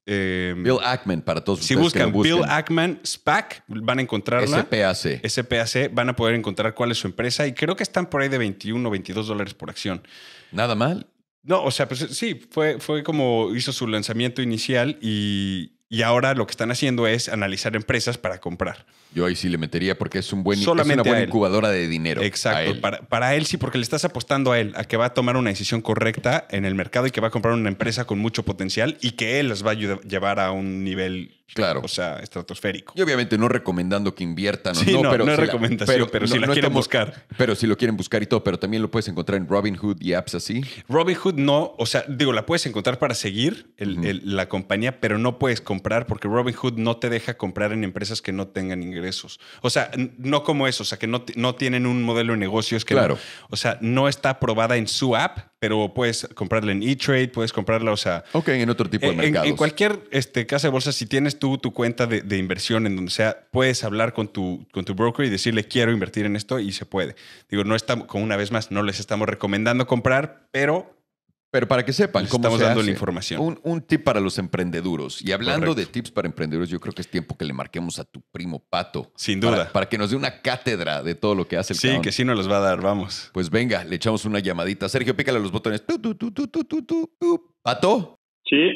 Em, Bill Ackman, para todos si ustedes. Si buscan, Bill Ackman SPAC, van a encontrarla. SPAC. SPAC, van a poder encontrar cuál es su empresa y creo que están por ahí de 21 o 22 dólares por acción. Nada mal. No, o sea, pues sí, fue, fue como hizo su lanzamiento inicial y, y ahora lo que están haciendo es analizar empresas para comprar. Yo ahí sí le metería porque es, un buen, Solamente es una buena incubadora de dinero. Exacto. Para, para, él sí, porque le estás apostando a él, a que va a tomar una decisión correcta en el mercado y que va a comprar una empresa con mucho potencial y que él las va a llevar a un nivel Claro. O sea, estratosférico. Y obviamente no recomendando que inviertan no, no, pero. es recomendación, pero, si lo quieren buscar. Pero si lo quieren buscar y todo, pero también lo puedes encontrar en Robinhood y apps así. Robinhood no, o sea, digo, la puedes encontrar para seguir la compañía, pero no puedes comprar porque Robinhood no te deja comprar en empresas que no tengan ingresos. O sea, no como eso, o sea, que no, tienen un modelo de negocios que. Claro. o sea, no está aprobada en su app pero puedes comprarla en E-Trade, puedes comprarla, o sea... Ok, en otro tipo de mercados. En, cualquier este, casa de bolsa, si tienes tú tu cuenta de, inversión en donde sea, puedes hablar con tu, con tu broker y decirle, quiero invertir en esto y se puede. Digo, no estamos, como una vez más, no les estamos recomendando comprar, pero pero para que sepan, cómo estamos dando la información. Un, tip para los emprendeduros. Y hablando de tips para emprendeduros, yo creo que es tiempo que le marquemos a tu primo Pato. Sin duda. Para, que nos dé una cátedra de todo lo que hace el Sí, que sí nos los va a dar, vamos. Pues venga, le echamos una llamadita. Sergio, pícale los botones. Uh, ¿Pato? Sí.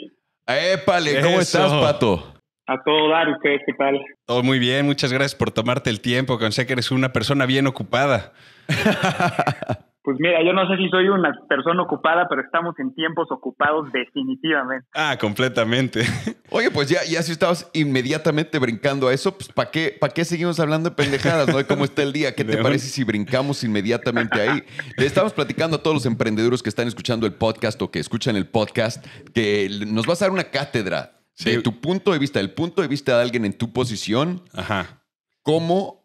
Épale, ¿cómo estás, Pato? A todo dar, qué tal? Todo muy bien, muchas gracias por tomarte el tiempo. Sé que eres una persona bien ocupada. Pues mira, yo no sé si soy una persona ocupada, pero estamos en tiempos ocupados definitivamente. Ah, completamente. Oye, pues ya, ya si estabas inmediatamente brincando a eso, pues ¿para qué, qué seguimos hablando de pendejadas, no? cómo está el día. ¿Qué te parece si brincamos inmediatamente ahí? Le estamos platicando a todos los emprendedores que están escuchando el podcast o que escuchan el podcast que nos vas a dar una cátedra de tu punto de vista, el punto de vista de alguien en tu posición. Ajá. Cómo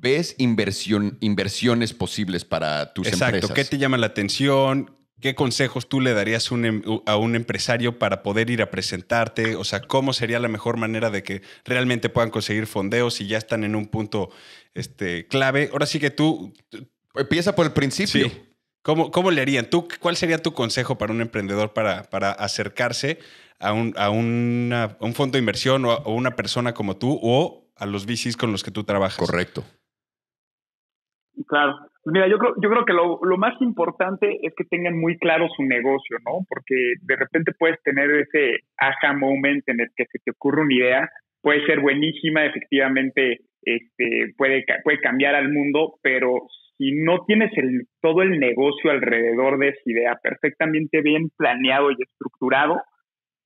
ves inversiones posibles para tus empresas. Exacto. ¿Qué te llama la atención? ¿Qué consejos tú le darías em, a un empresario para poder ir a presentarte? O sea, ¿cómo sería la mejor manera de que realmente puedan conseguir fondeos si ya están en un punto este, clave? Ahora sí que tú... Empieza por el principio. ¿Cómo, le harían? ¿Tú, ¿Cuál sería tu consejo para un emprendedor para, para acercarse a un, fondo de inversión o a, una persona como tú o a los VCs con los que tú trabajas? Correcto. Claro. Pues mira, yo creo, yo creo que lo, más importante es que tengan muy claro su negocio, ¿no? Porque de repente puedes tener ese aha moment en el que se te ocurre una idea, puede ser buenísima, efectivamente, este, puede, puede cambiar al mundo, pero si no tienes el, todo el negocio alrededor de esa idea perfectamente bien planeado y estructurado,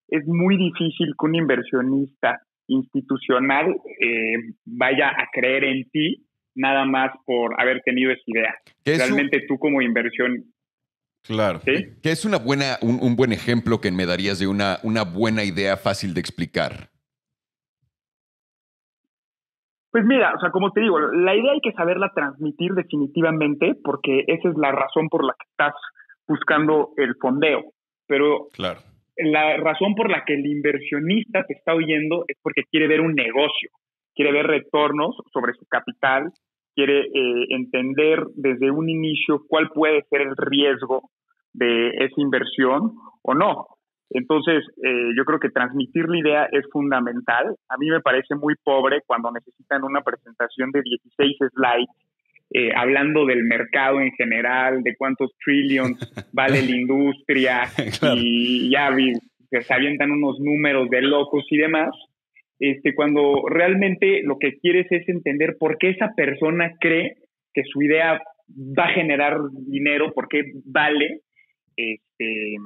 es muy difícil que un inversionista institucional eh, vaya a creer en ti nada más por haber tenido esa idea. Realmente tú como inversión... Claro. ¿Qué Que es una buena, un, buen ejemplo que me darías de una, una buena idea fácil de explicar. Pues mira, o sea, como te digo, la idea hay que saberla transmitir definitivamente porque esa es la razón por la que estás buscando el fondeo. Pero claro. la razón por la que el inversionista te está oyendo es porque quiere ver un negocio quiere ver retornos sobre su capital, quiere eh, entender desde un inicio cuál puede ser el riesgo de esa inversión o no. Entonces, eh, yo creo que transmitir la idea es fundamental. A mí me parece muy pobre cuando necesitan una presentación de 16 slides eh, hablando del mercado en general, de cuántos trillions vale la industria y ya vi, se avientan unos números de locos y demás este, cuando realmente lo que quieres es entender por qué esa persona cree que su idea va a generar dinero, por qué vale, este,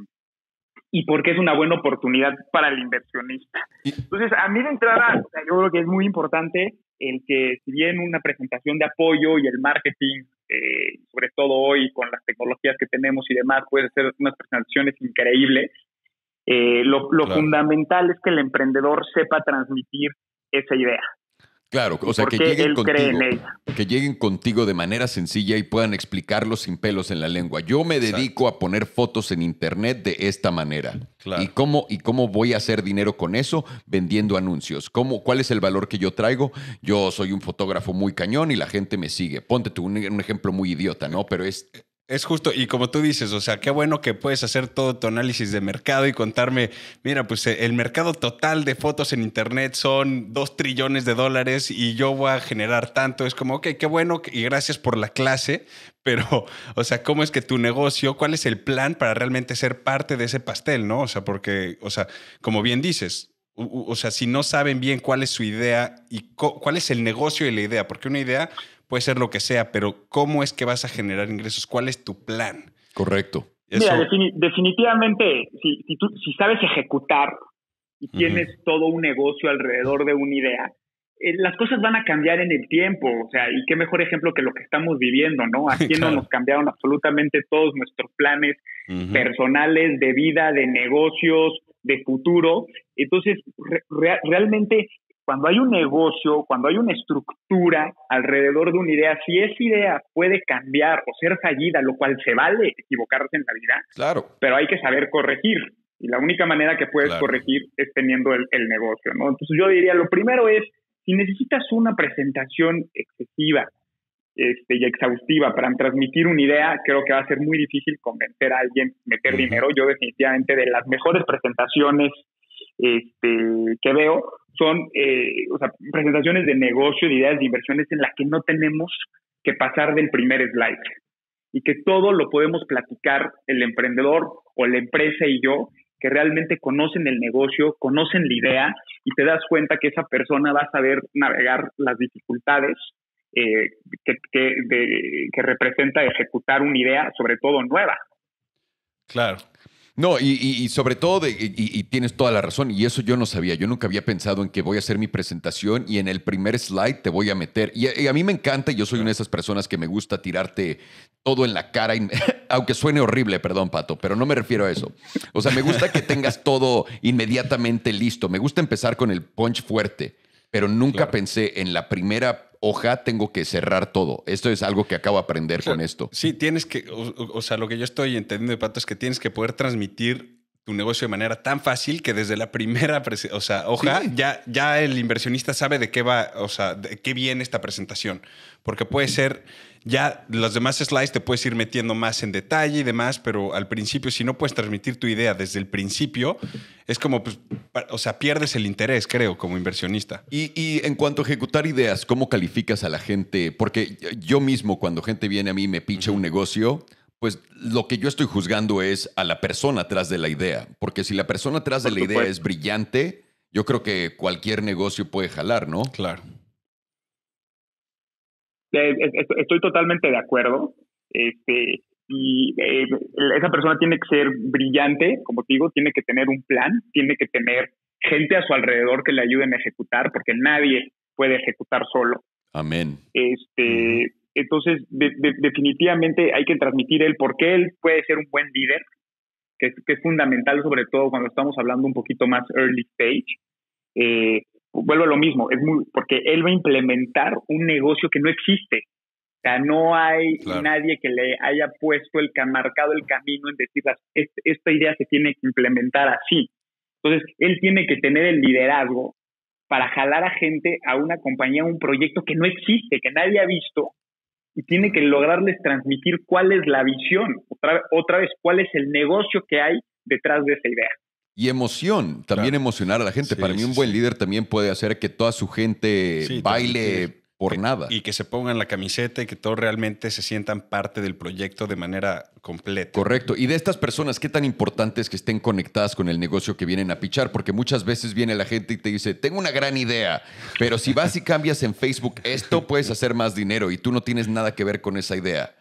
y qué es una buena oportunidad para el inversionista. Entonces, a mí de entrada, yo creo que es muy importante el que si bien una presentación de apoyo y el marketing, eh, sobre todo hoy con las tecnologías que tenemos y demás, puede ser unas presentaciones increíbles, eh, lo, fundamental es que el emprendedor sepa transmitir esa idea. Claro, o sea, que lleguen, contigo, que lleguen contigo de manera sencilla y puedan explicarlo sin pelos en la lengua. Yo me dedico a poner fotos en internet de esta manera. ¿Y, cómo, ¿Y cómo voy a hacer dinero con eso? Vendiendo anuncios. ¿Cuál es el valor que yo traigo? Yo soy un fotógrafo muy cañón y la gente me sigue. Ponte tú un ejemplo muy idiota, ¿no? Pero es es justo, y como tú dices, o sea, qué bueno que puedes hacer todo tu análisis de mercado y contarme, mira, pues eh, el mercado total de fotos en Internet son dos trillones de dólares y yo voy a generar tanto. Es como, ok, qué bueno y gracias por la clase, pero, o sea, ¿cómo es que tu negocio, cuál es el plan para realmente ser parte de ese pastel, no? O sea, porque, o sea, como bien dices, o, o sea, si no saben bien cuál es su idea y cuál es el negocio y la idea, porque una idea puede ser lo que sea, pero ¿cómo es que vas a generar ingresos? ¿Cuál es tu plan? Correcto. Mira, definitivamente, si, sabes ejecutar y tienes todo un negocio alrededor de una idea, eh, las cosas van a cambiar en el tiempo, o sea, y qué mejor ejemplo que lo que estamos viviendo, ¿no? Aquí no nos cambiaron absolutamente todos nuestros planes personales, de vida, de negocios, de futuro. Entonces, realmente cuando hay un negocio, cuando hay una estructura alrededor de una idea, si esa idea puede cambiar o ser fallida, lo cual se vale equivocarse en la vida, claro. pero hay que saber corregir. Y la única manera que puedes corregir es teniendo el, el negocio, Entonces yo diría, lo primero es, si necesitas una presentación excesiva, este, y exhaustiva para transmitir una idea, creo que va a ser muy difícil convencer a alguien meter dinero. Yo definitivamente de las mejores presentaciones este, que veo son eh, o sea, presentaciones de negocio, de ideas, de inversiones en las que no tenemos que pasar del primer slide y que todo lo podemos platicar el emprendedor o la empresa y yo, que realmente conocen el negocio, conocen la idea y te das cuenta que esa persona va a saber navegar las dificultades eh, que, que representa ejecutar una idea, sobre todo nueva. Claro. No, y, sobre todo, y, tienes toda la razón, y eso yo no sabía, yo nunca había pensado en que voy a hacer mi presentación y en el primer slide te voy a meter. Y a, a mí me encanta, y yo soy una de esas personas que me gusta tirarte todo en la cara, aunque suene horrible, perdón, Pato, pero no me refiero a eso. O sea, me gusta que tengas todo inmediatamente listo, me gusta empezar con el punch fuerte pero nunca pensé en la primera hoja tengo que cerrar todo. Esto es algo que acabo de aprender con esto. Sí, tienes que, o, sea, lo que yo estoy entendiendo de Pato es que tienes que poder transmitir tu negocio de manera tan fácil que desde la primera, o hoja, ya, ya el inversionista sabe de qué va, o sea, de qué viene esta presentación. Porque puede ser ya los demás slides te puedes ir metiendo más en detalle y demás, pero al principio, si no puedes transmitir tu idea desde el principio, es como, pues, o sea, pierdes el interés, creo, como inversionista. Y, en cuanto a ejecutar ideas, ¿cómo calificas a la gente? Porque yo mismo, cuando gente viene a mí y me pincha un negocio, pues lo que yo estoy juzgando es a la persona atrás de la idea. Porque si la persona atrás de la idea es brillante, yo creo que cualquier negocio puede jalar, ¿no? Claro. Este, estoy totalmente de acuerdo. Este, y eh, esa persona tiene que ser brillante, como te digo, tiene que tener un plan, tiene que tener gente a su alrededor que le ayuden a ejecutar, porque nadie puede ejecutar solo. Amén. Este, entonces, definitivamente hay que transmitir el por qué él puede ser un buen líder, que, es fundamental, sobre todo cuando estamos hablando un poquito más early stage. Eh, vuelvo a lo mismo, es muy, porque él va a implementar un negocio que no existe. O sea, no hay nadie que le haya puesto el, que ha marcado el camino en decir, esta idea se tiene que implementar así. Entonces, él tiene que tener el liderazgo para jalar a gente a una compañía, a un proyecto que no existe, que nadie ha visto, y tiene que lograrles transmitir cuál es la visión, otra, otra vez, cuál es el negocio que hay detrás de esa idea. Y emoción, también emocionar a la gente. Para mí un buen líder también puede hacer que toda su gente baile por nada. Y que se pongan la camiseta y que todos realmente se sientan parte del proyecto de manera completa. Correcto. Y de estas personas, ¿qué tan importante es que estén conectadas con el negocio que vienen a pichar? Porque muchas veces viene la gente y te dice, tengo una gran idea, pero si vas y cambias en Facebook esto, puedes hacer más dinero y tú no tienes nada que ver con esa idea.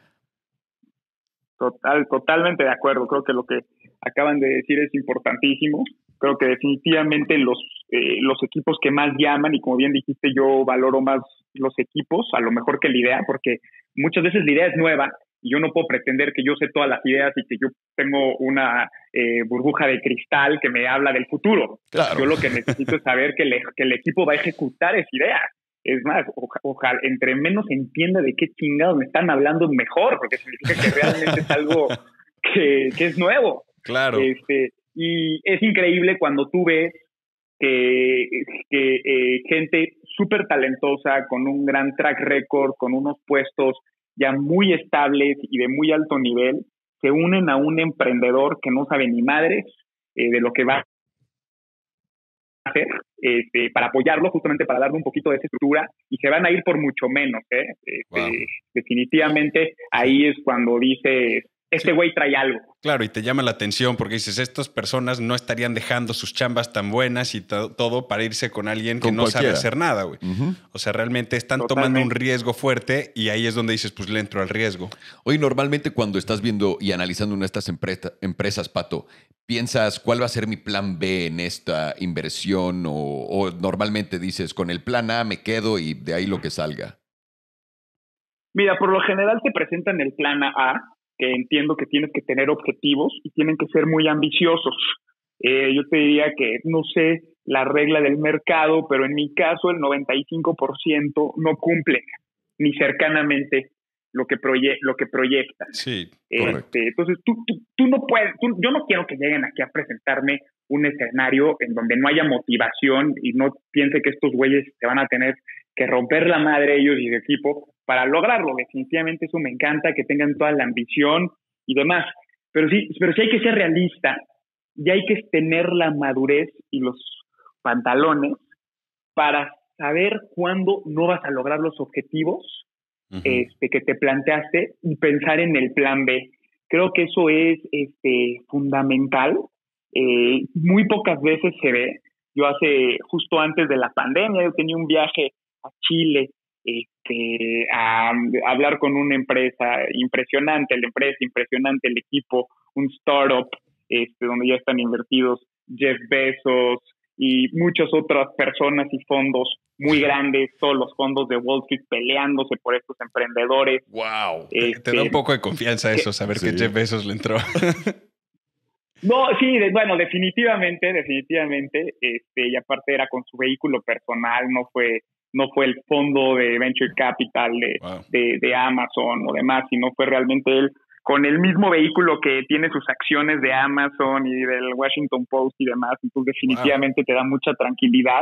Total, totalmente de acuerdo. Creo que lo que acaban de decir es importantísimo. Creo que definitivamente los, eh, los equipos que más llaman, y como bien dijiste, yo valoro más los equipos, a lo mejor que la idea, porque muchas veces la idea es nueva y yo no puedo pretender que yo sé todas las ideas y que yo tengo una eh, burbuja de cristal que me habla del futuro. Yo lo que necesito es saber que, que el equipo va a ejecutar esa idea es más, ojalá, entre menos entienda de qué chingados me están hablando, mejor, porque significa que realmente es algo que, es nuevo. Claro. Este, y es increíble cuando tú ves que, eh, gente súper talentosa, con un gran track record, con unos puestos ya muy estables y de muy alto nivel, se unen a un emprendedor que no sabe ni madre eh, de lo que va hacer este, para apoyarlo, justamente para darle un poquito de estructura, y se van a ir por mucho menos. ¿eh? Este, definitivamente ahí es cuando dices, este güey trae algo. Claro, y te llama la atención porque dices, estas personas no estarían dejando sus chambas tan buenas y todo para irse con alguien que no sabe hacer nada, güey. O sea, realmente están tomando un riesgo fuerte y ahí es donde dices, pues le entro al riesgo. Hoy normalmente cuando estás viendo y analizando una de estas empresas, Pato, piensas, ¿cuál va a ser mi plan B en esta inversión? O, normalmente dices, con el plan A me quedo y de ahí lo que salga. Mira, por lo general te presentan el plan A, que entiendo que tienes que tener objetivos y tienen que ser muy ambiciosos. Eh, yo te diría que no sé la regla del mercado, pero en mi caso el 95% no cumple ni cercanamente lo que, proye lo que proyecta Sí, este, entonces, tú, tú, no puedes, yo no quiero que lleguen aquí a presentarme un escenario en donde no haya motivación y no piense que estos güeyes se van a tener que romper la madre ellos y su equipo para lograrlo. Definitivamente eso me encanta, que tengan toda la ambición y demás. Pero sí, pero sí hay que ser realista y hay que tener la madurez y los pantalones para saber cuándo no vas a lograr los objetivos este, que te planteaste y pensar en el plan B. Creo que eso es este, fundamental. Eh, muy pocas veces se ve. Yo hace, justo antes de la pandemia, yo tenía un viaje a Chile este, a, hablar con una empresa impresionante, la empresa impresionante, el equipo, un startup, este, donde ya están invertidos Jeff Bezos y muchas otras personas y fondos muy grandes, todos los fondos de Wall Street peleándose por estos emprendedores. ¡Wow! Te da un este, poco de confianza eso, saber que Jeff Bezos le entró. No, sí, bueno, definitivamente, definitivamente, este, y aparte era con su vehículo personal, no fue no fue el fondo de venture capital de, Amazon o demás, sino fue realmente él con el mismo vehículo que tiene sus acciones de Amazon y del Washington Post y demás, entonces definitivamente te da mucha tranquilidad.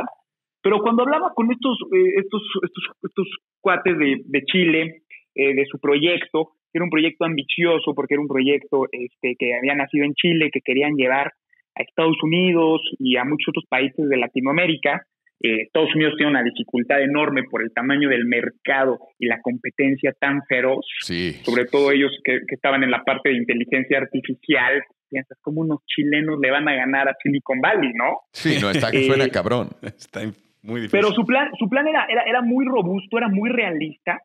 Pero cuando hablaba con estos, eh, estos, estos, cuates de, Chile, eh, de su proyecto, que era un proyecto ambicioso porque era un proyecto este, que había nacido en Chile, que querían llevar a Estados Unidos y a muchos otros países de Latinoamérica, eh, todos míos tienen tiene una dificultad enorme por el tamaño del mercado y la competencia tan feroz, sobre todo ellos que, estaban en la parte de inteligencia artificial. Piensas, ¿cómo unos chilenos le van a ganar a Silicon Valley, no? Sí, no, está, que eh, suena cabrón. Está muy difícil. Pero su plan, su plan era, era, muy robusto, era muy realista.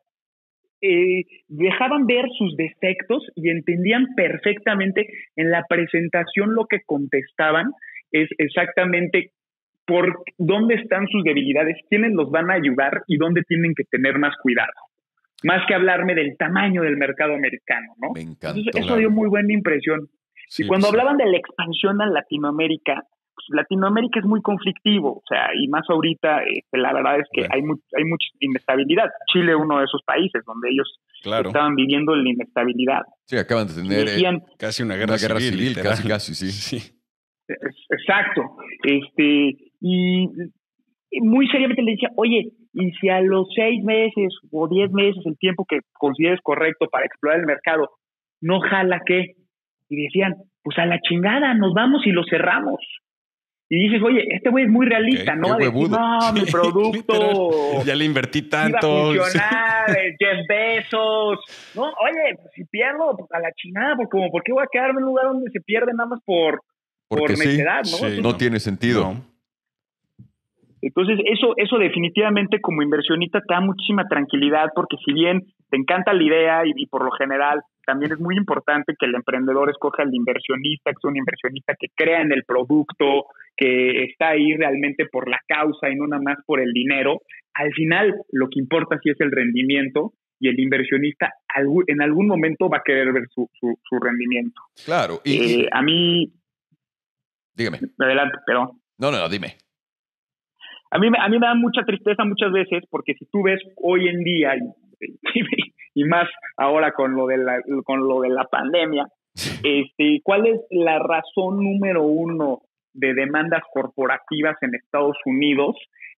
Eh, dejaban ver sus defectos y entendían perfectamente en la presentación lo que contestaban es exactamente por dónde están sus debilidades, quiénes los van a ayudar y dónde tienen que tener más cuidado. Más que hablarme del tamaño del mercado americano, ¿no? Me encantó, eso dio muy buena impresión. y cuando pues hablaban de la expansión a Latinoamérica, pues, Latinoamérica es muy conflictivo, o sea, y más ahorita, este, la verdad es que hay, mucha inestabilidad. Chile, es uno de esos países donde ellos estaban viviendo la inestabilidad. Sí, acaban de tener eh, casi una guerra, civil, casi, sí. sí. Exacto. Este, y muy seriamente le decía, oye, y si a los seis meses o diez meses, el tiempo que consideres correcto para explorar el mercado, no jala qué. Y decían, pues a la chingada, nos vamos y lo cerramos. Y dices, oye, este güey es muy realista, ¿no? no, mi producto. ya le invertí tanto. Iba funcionar, No, oye, pues, si pierdo, pues a la chingada, porque como, ¿por qué voy a quedarme en un lugar donde se pierde nada más por, por necedad, ¿no? no, tiene sentido. Entonces, eso, eso definitivamente como inversionista te da muchísima tranquilidad porque si bien te encanta la idea y, por lo general también es muy importante que el emprendedor escoja al inversionista, que es un inversionista que crea en el producto, que está ahí realmente por la causa y no nada más por el dinero, al final lo que importa sí es el rendimiento y el inversionista en algún momento va a querer ver su, su, rendimiento. Claro. Y, eh, a mí... Dígame. Adelante, perdón. No, no, no, dime. A mí, me da mucha tristeza muchas veces porque si tú ves hoy en día, y, más ahora con lo de la, con lo de la pandemia, este, ¿cuál es la razón número uno de demandas corporativas en Estados Unidos?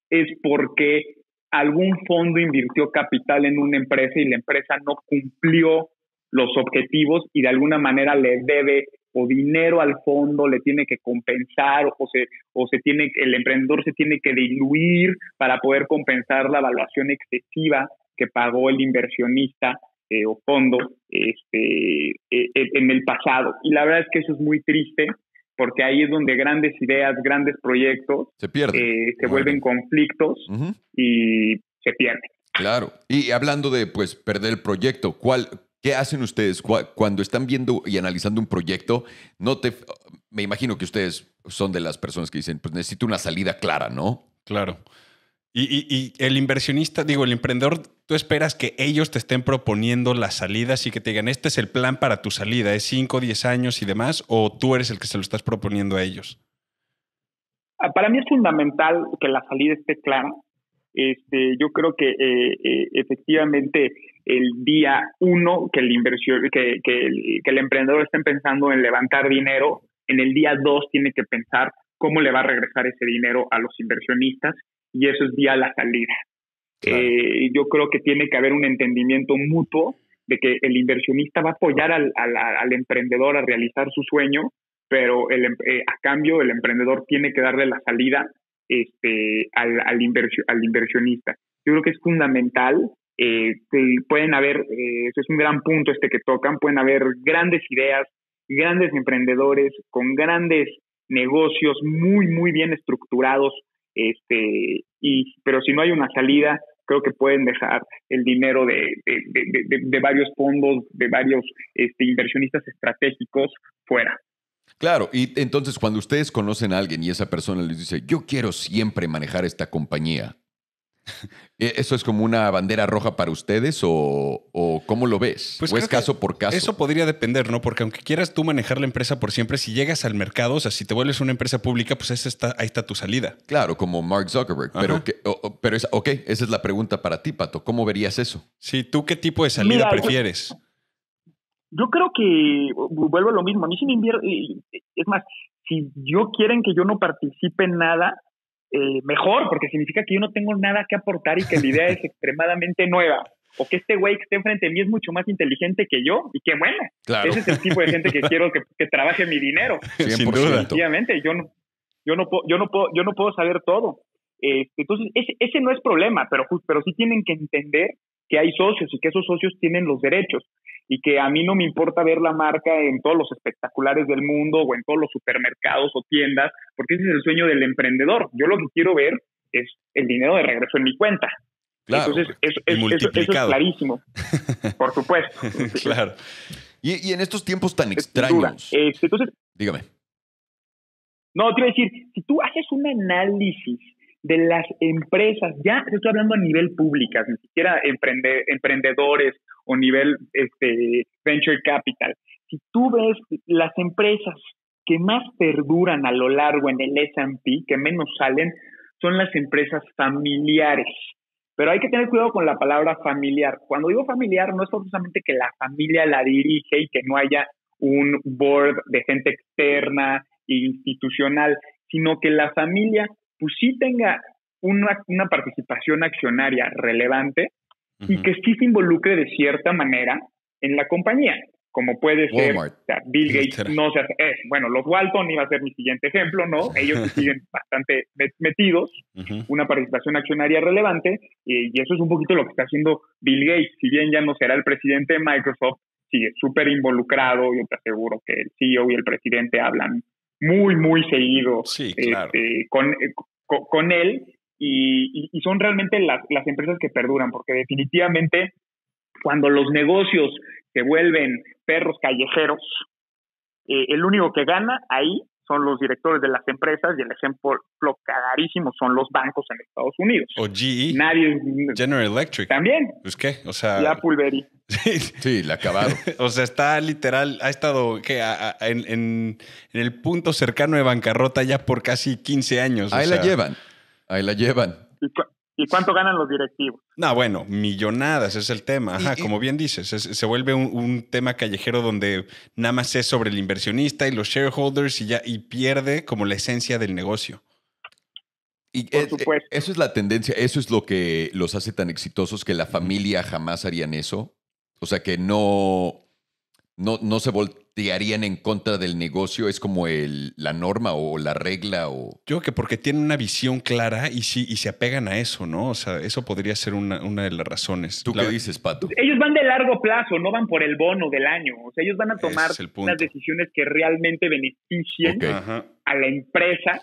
Es porque algún fondo invirtió capital en una empresa y la empresa no cumplió los objetivos y de alguna manera le debe o dinero al fondo, le tiene que compensar o se, o se tiene, el emprendedor se tiene que diluir para poder compensar la evaluación excesiva que pagó el inversionista eh, o fondo este, e, e, en el pasado. Y la verdad es que eso es muy triste porque ahí es donde grandes ideas, grandes proyectos se pierden, eh, se vuelven conflictos y se pierden. Claro. Y hablando de pues perder el proyecto, ¿cuál ¿Qué hacen ustedes cuando están viendo y analizando un proyecto? No te, me imagino que ustedes son de las personas que dicen, pues necesito una salida clara, ¿no? Claro. Y, el inversionista, digo, el emprendedor, tú esperas que ellos te estén proponiendo la salida y que te digan, este es el plan para tu salida, es 5, 10 años y demás, o tú eres el que se lo estás proponiendo a ellos. Ah, para mí es fundamental que la salida esté clara. Este, yo creo que eh, eh, efectivamente el día uno que el, el, emprendedor esté pensando en levantar dinero, en el día dos tiene que pensar cómo le va a regresar ese dinero a los inversionistas y eso es día la salida. Eh, yo creo que tiene que haber un entendimiento mutuo de que el inversionista va a apoyar al, emprendedor a realizar su sueño, pero em-, eh, a cambio el emprendedor tiene que darle la salida este, al, al inversionista. Yo creo que es fundamental eh, pueden haber, eh, eso es un gran punto este que tocan, pueden haber grandes ideas, grandes emprendedores con grandes negocios muy, muy bien estructurados, este, y, pero si no hay una salida, creo que pueden dejar el dinero de, de, de, de varios fondos, de varios este, inversionistas estratégicos fuera. Claro, y entonces cuando ustedes conocen a alguien y esa persona les dice, yo quiero siempre manejar esta compañía, ¿E-, ¿Eso es como una bandera roja para ustedes o, cómo lo ves? Pues ¿O es caso por caso? Eso podría depender, ¿no? Porque aunque quieras tú manejar la empresa por siempre, si llegas al mercado, o sea, si te vuelves una empresa pública, pues ahí está tu salida. Claro, como Mark Zuckerberg. Pero, que, pero es, ok, esa es la pregunta para ti, Pato. ¿Cómo verías eso? Sí, ¿tú qué tipo de salida prefieres? Yo, creo que vuelvo a lo mismo. A mí sí me invierto. Es más, si yo quieren que yo no participe en nada, eh, mejor, porque significa que yo no tengo nada que aportar y que la idea es extremadamente nueva. O que este güey que esté enfrente de mí es mucho más inteligente que yo y que bueno. Ese es el tipo de gente que quiero que, trabaje mi dinero. Sin Yo no, yo no yo no puedo, yo no puedo saber todo. Este, entonces, ese, no es problema, pero, pero sí tienen que entender que hay socios y que esos socios tienen los derechos y que a mí no me importa ver la marca en todos los espectaculares del mundo o en todos los supermercados o tiendas, porque ese es el sueño del emprendedor. Yo lo que quiero ver es el dinero de regreso en mi cuenta. Claro, Entonces, eso, es clarísimo. Por supuesto. claro. Y, en estos tiempos tan extraños. Este, entonces, dígame. No, te iba a decir, si tú haces un análisis de las empresas, ya estoy hablando a nivel público, ni siquiera emprendedores o nivel este, venture capital. Si tú ves las empresas que más perduran a lo largo en el S&P, que menos salen, son las empresas familiares. Pero hay que tener cuidado con la palabra familiar. Cuando digo familiar, no es precisamente que la familia la dirige y que no haya un board de gente externa e institucional, sino que la familia pues sí tenga una, una participación accionaria relevante y que sí se involucre de cierta manera en la compañía, como puede ser Bill Gates, no eh, bueno, los Walton iba a ser mi siguiente ejemplo, ¿no? Ellos siguen bastante metidos, una participación accionaria relevante, y, eso es un poquito lo que está haciendo Bill Gates, si bien ya no será el presidente de Microsoft, sigue súper involucrado, yo te aseguro que el CEO y el presidente hablan muy, muy seguido sí, este, claro. con, con él y, son realmente las, empresas que perduran, porque definitivamente cuando los negocios se vuelven perros callejeros, eh, el único que gana ahí son los directores de las empresas y el ejemplo carísimo son los bancos en Estados Unidos. O GE. Nadie. General Electric. También. Pues qué, o sea. La pulveri. Sí, la acabado. o sea, está literal, ha estado que en, el punto cercano de bancarrota ya por casi 15 años. Ahí la llevan. Ahí la llevan. ¿Y cuánto ganan los directivos? No, bueno, millonadas es el tema. Ajá, como bien dices, se vuelve un, tema callejero donde nada más es sobre el inversionista y los shareholders y ya y pierde como la esencia del negocio. Y Por eh, supuesto. Eh, eso es la tendencia, eso es lo que los hace tan exitosos que la familia jamás harían eso. O sea, que no no, no se voltearían en contra del negocio, es como el, la norma o la regla o... Yo creo que porque tienen una visión clara y, sí, y se apegan a eso, ¿no? O sea, eso podría ser una, de las razones. ¿Tú qué dices, Pato? Ellos van de largo plazo, no van por el bono del año. O sea, ellos van a tomar las decisiones que realmente beneficien a la empresa,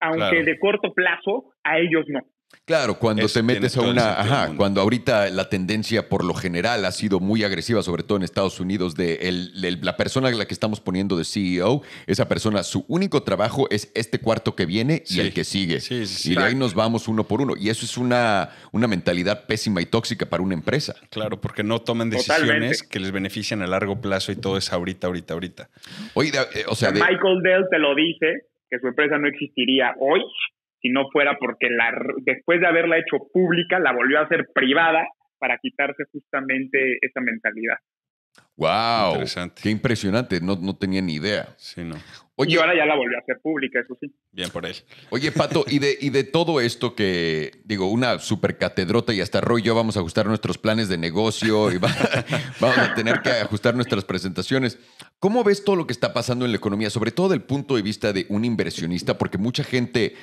aunque de corto plazo a ellos no. Claro, cuando te metes a una, ajá, cuando ahorita la tendencia por lo general ha sido muy agresiva, sobre todo en Estados Unidos, de la persona a la que estamos poniendo de CEO, esa persona, su único trabajo es este cuarto que viene y el que sigue. y de ahí nos vamos uno por uno. Y eso es una, una mentalidad pésima y tóxica para una empresa. Claro, porque no toman decisiones que les benefician a largo plazo y todo es ahorita, ahorita, ahorita. Eh, o sea, Michael Dell te lo dice, que su empresa no existiría hoy si no fuera porque la, después de haberla hecho pública, la volvió a hacer privada para quitarse justamente esa mentalidad. ¡Wow! Qué impresionante, no, tenía ni idea. Sí, Oye, y ahora ya la volvió a hacer pública, eso sí. Bien por él. Oye, Pato, y de, y de todo esto que, digo, una super catedrota y hasta Roy yo vamos a ajustar nuestros planes de negocio y vamos a tener que ajustar nuestras presentaciones. ¿Cómo ves todo lo que está pasando en la economía, sobre todo el punto de vista de un inversionista? Porque mucha gente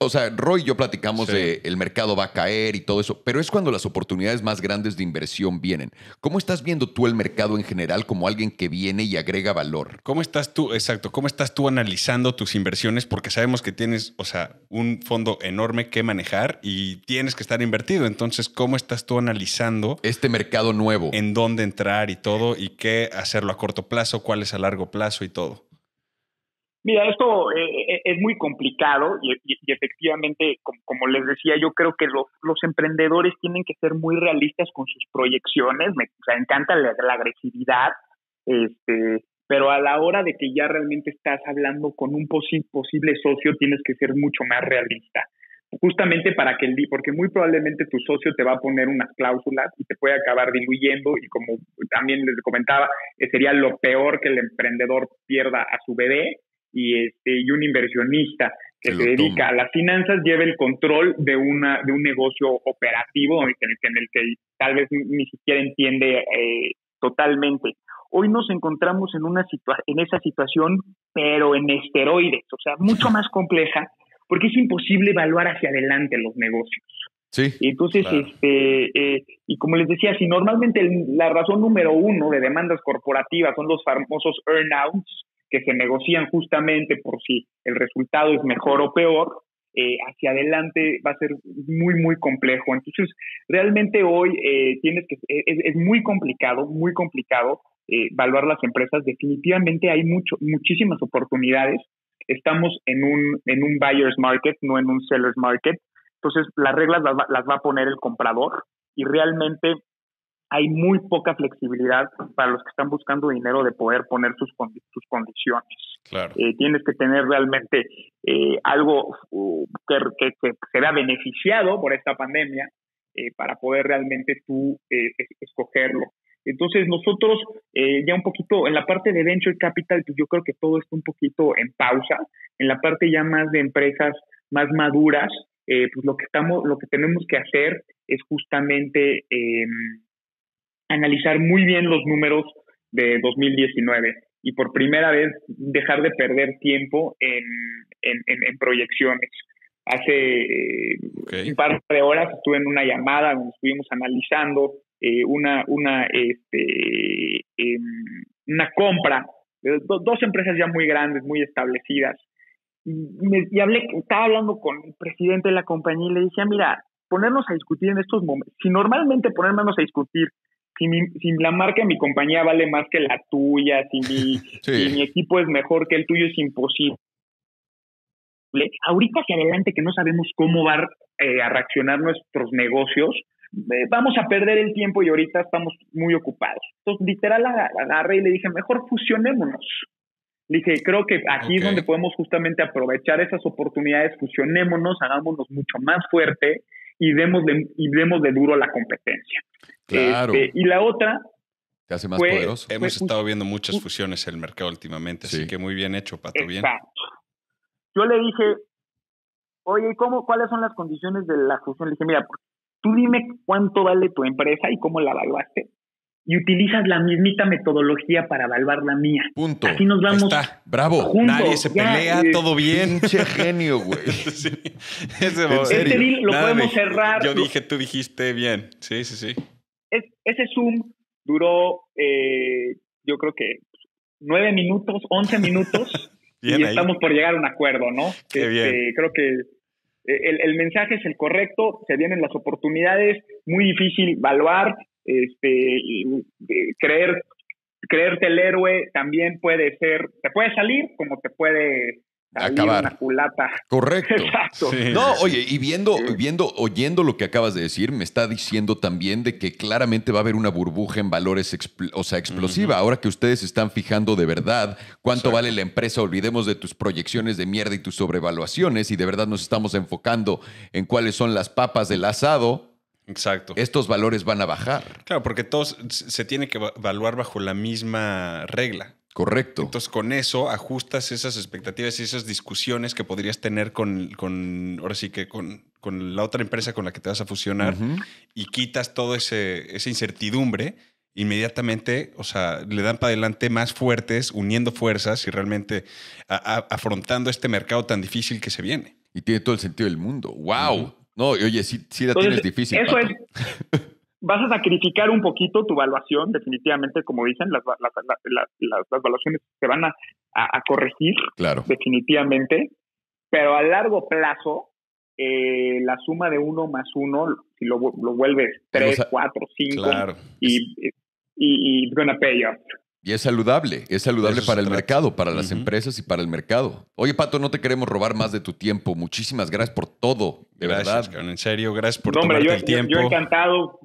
o sea, Roy y yo platicamos de el mercado va a caer y todo eso, pero es cuando las oportunidades más grandes de inversión vienen. ¿Cómo estás viendo tú el mercado en general como alguien que viene y agrega valor? ¿Cómo estás tú, exacto, cómo estás tú analizando tus inversiones? Porque sabemos que tienes, o sea, un fondo enorme que manejar y tienes que estar invertido. Entonces, ¿cómo estás tú analizando este mercado nuevo? En dónde entrar y todo, y qué hacerlo a corto plazo, cuál es a largo plazo y todo. Mira, esto eh, eh, es muy complicado y, efectivamente, como, les decía, yo creo que los, emprendedores tienen que ser muy realistas con sus proyecciones. Me encanta la, agresividad, este, pero a la hora de que ya realmente estás hablando con un posible socio, tienes que ser mucho más realista. Justamente para que el porque muy probablemente tu socio te va a poner unas cláusulas y te puede acabar diluyendo. Y como también les comentaba, eh, sería lo peor que el emprendedor pierda a su bebé y, este, y un inversionista que, se dedica a las finanzas lleve el control de, una, de un negocio operativo en el, que, tal vez ni siquiera entiende eh, totalmente. Hoy nos encontramos en, una en esa situación, pero en esteroides, o sea, mucho más compleja, porque es imposible evaluar hacia adelante los negocios. Sí. Entonces, este, eh, y como les decía, si normalmente la razón número uno de demandas corporativas son los famosos earnouts, que se negocian justamente por si el resultado es mejor o peor, eh, hacia adelante va a ser muy, muy complejo. Entonces, realmente hoy eh, tienes que, e, e, es, muy complicado, muy complicado eh, evaluar las empresas. Definitivamente hay mucho, muchísimas oportunidades. Estamos en un, en un buyer's market, no en un seller's market. Entonces, las reglas las va a poner el comprador y realmente hay muy poca flexibilidad para los que están buscando dinero de poder poner sus, sus condiciones. Eh, tienes que tener realmente eh, algo uh, que, que, que será beneficiado por esta pandemia eh, para poder realmente tú escogerlo. Entonces nosotros ya un poquito en la parte de venture capital, pues yo creo que todo está un poquito en pausa. En la parte ya más de empresas más maduras, pues lo que estamos, lo que tenemos que hacer es justamente em, analizar muy bien los números de 2019 y por primera vez dejar de perder tiempo en, en, proyecciones. Hace eh, un par de horas estuve en una llamada donde estuvimos analizando eh, una, una, este, em, una compra de dos empresas ya muy grandes, muy establecidas. Y, hablé, estaba hablando con el presidente de la compañía y le decía, mira, ponernos a discutir en estos momentos, si normalmente ponernos a discutir si, mi, si, la marca mi compañía vale más que la tuya, si mi, mi equipo es mejor que el tuyo, es imposible. Ahorita hacia adelante que no sabemos cómo va eh, a reaccionar nuestros negocios, eh, vamos a perder el tiempo y ahorita estamos muy ocupados. Entonces, literal, agarré y le dije, mejor fusionémonos. Le dije, creo que aquí es donde podemos justamente aprovechar esas oportunidades, fusionémonos, hagámonos mucho más fuerte y demos de, y demos de duro a la competencia. Claro. Este, y la otra... Te hace más poderoso. Hemos estado viendo muchas fusiones en el mercado últimamente, así que muy bien hecho, Pato. Bien. Yo le dije, oye, ¿cómo, ¿cuáles son las condiciones de la fusión? Le dije, mira, tú dime cuánto vale tu empresa y cómo la evaluaste y utilizas la mismita metodología para evaluar la mía. Punto. Así nos vamos. está. Bravo. Nadie se pelea, todo bien. che genio, güey. Ese este lo podemos cerrar. Yo dije, tú dijiste bien. Sí, sí, sí. ese Zoom duró, eh, yo creo que nueve minutos, once minutos. y estamos por llegar a un acuerdo, ¿no? Qué este, bien. Creo que eh, el, el, mensaje es el correcto, se vienen las oportunidades, muy difícil evaluar, este, eh, creer, creerte el héroe también puede ser, te puede salir como te puede salir acabar. una culata. Correcto. Exacto. No, oye, y viendo, viendo, oyendo lo que acabas de decir, me está diciendo también de que claramente va a haber una burbuja en valores, o sea, explosiva. Ahora que ustedes están fijando de verdad cuánto vale la empresa, olvidemos de tus proyecciones de mierda y tus sobrevaluaciones y de verdad nos estamos enfocando en cuáles son las papas del asado Exacto. Estos valores van a bajar. Claro, porque todos se tiene que evaluar bajo la misma regla. Correcto. Entonces, con eso ajustas esas expectativas y esas discusiones que podrías tener con, ahora sí que con, con, la otra empresa con la que te vas a fusionar y quitas toda esa incertidumbre. Inmediatamente, o sea, le dan para adelante más fuertes, uniendo fuerzas y realmente afrontando este mercado tan difícil que se viene. Y tiene todo el sentido del mundo. ¡Wow! No, oye, sí, sí la tienes difícil. Eso es. Vas a sacrificar un poquito tu valuación, definitivamente, como dicen, las, las, las, valuaciones se van a, corregir, claro. definitivamente, pero a largo plazo, eh, la suma de uno más uno, si lo, lo vuelves tres, cuatro, cinco, y, y, y it's y es saludable, es saludable para el mercado, para las empresas y para el mercado. Oye, Pato, no te queremos robar más de tu tiempo. Muchísimas gracias por todo, de gracias, verdad. en serio, gracias por tomarte el tiempo. Yo, encantado.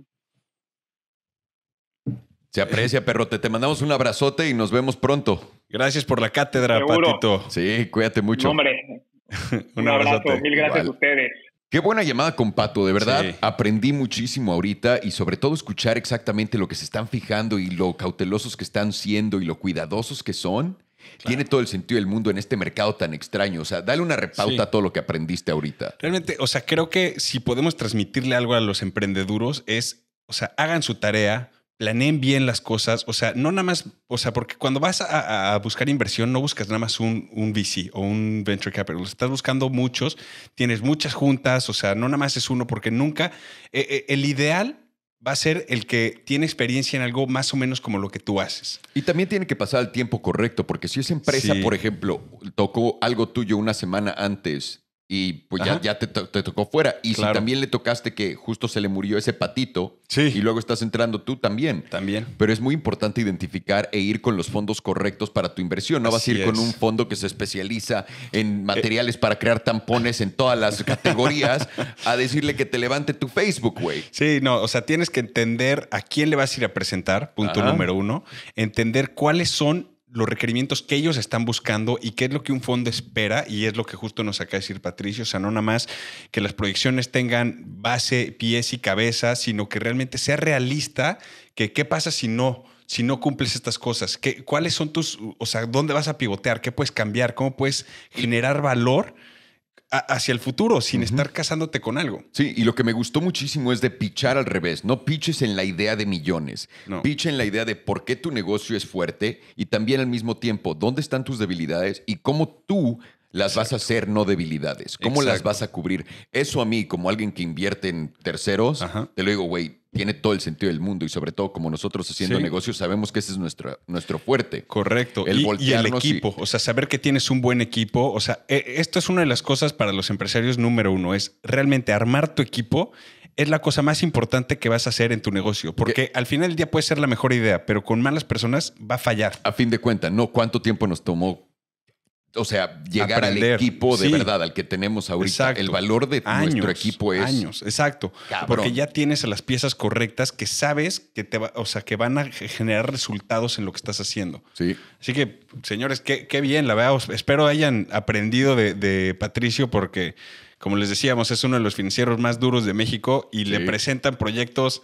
Se aprecia, perrote. Te mandamos un abrazote y nos vemos pronto. Gracias por la cátedra, Patito. Sí, cuídate mucho. hombre, un, abrazo. Mil gracias a ustedes. Qué buena llamada con de verdad aprendí muchísimo ahorita y sobre todo escuchar exactamente lo que se están fijando y lo cautelosos que están siendo y lo cuidadosos que son. Tiene todo el sentido del mundo en este mercado tan extraño. O sea, dale una repauta a todo lo que aprendiste ahorita. Realmente, o sea, creo que si podemos transmitirle algo a los emprendeduros es, o sea, hagan su tarea, planeen bien las cosas, o sea, no nada más, o sea, porque cuando vas a, buscar inversión no buscas nada más un, VC o un venture capital, estás buscando muchos, tienes muchas juntas, o sea, no nada más es uno, porque nunca, eh, eh, el ideal va a ser el que tiene experiencia en algo más o menos como lo que tú haces. Y también tiene que pasar el tiempo correcto, porque si esa empresa, por ejemplo, tocó algo tuyo una semana antes y pues ya, ya te, tocó fuera. Y si también le tocaste que justo se le murió ese patito sí. y luego estás entrando tú también. También. Pero es muy importante identificar e ir con los fondos correctos para tu inversión. No vas a ir con un fondo que se especializa en eh, materiales para crear tampones en todas las categorías a decirle que te levante tu Facebook, güey. Sí, no, o sea, tienes que entender a quién le vas a ir a presentar, punto número uno. Entender cuáles son los requerimientos que ellos están buscando y qué es lo que un fondo espera, y es lo que justo nos acaba de decir Patricio, o sea, no nada más que las proyecciones tengan base, pies y cabeza, sino que realmente sea realista, que qué pasa si no, si no cumples estas cosas, ¿Qué, cuáles son tus, o sea, dónde vas a pivotear, qué puedes cambiar, cómo puedes generar valor hacia el futuro sin estar casándote con algo. Sí, y lo que me gustó muchísimo es de pichar al revés. No piches en la idea de millones. No. en la idea de por qué tu negocio es fuerte y también al mismo tiempo dónde están tus debilidades y cómo tú las vas a hacer no debilidades. ¿Cómo las vas a cubrir? Eso a mí, como alguien que invierte en terceros, te lo digo, güey, tiene todo el sentido del mundo y sobre todo como nosotros haciendo negocios sabemos que ese es nuestro, nuestro fuerte. Correcto. El y, y el equipo, o sea, saber que tienes un buen equipo, o sea, e, esto es una de las cosas para los empresarios número uno, es realmente armar tu equipo es la cosa más importante que vas a hacer en tu negocio, porque al final del día puede ser la mejor idea, pero con malas personas va a fallar. A fin de cuentas, ¿no? ¿Cuánto tiempo nos tomó o sea, llegar al equipo de verdad, al que tenemos ahorita. Exacto. El valor de tu nuestro equipo es. Años, exacto. Porque ya tienes a las piezas correctas que sabes que te va, o sea, que van a generar resultados en lo que estás haciendo. Sí. Así que, señores, qué, qué bien, la verdad. Espero hayan aprendido de, Patricio, porque, como les decíamos, es uno de los financieros más duros de México y le presentan proyectos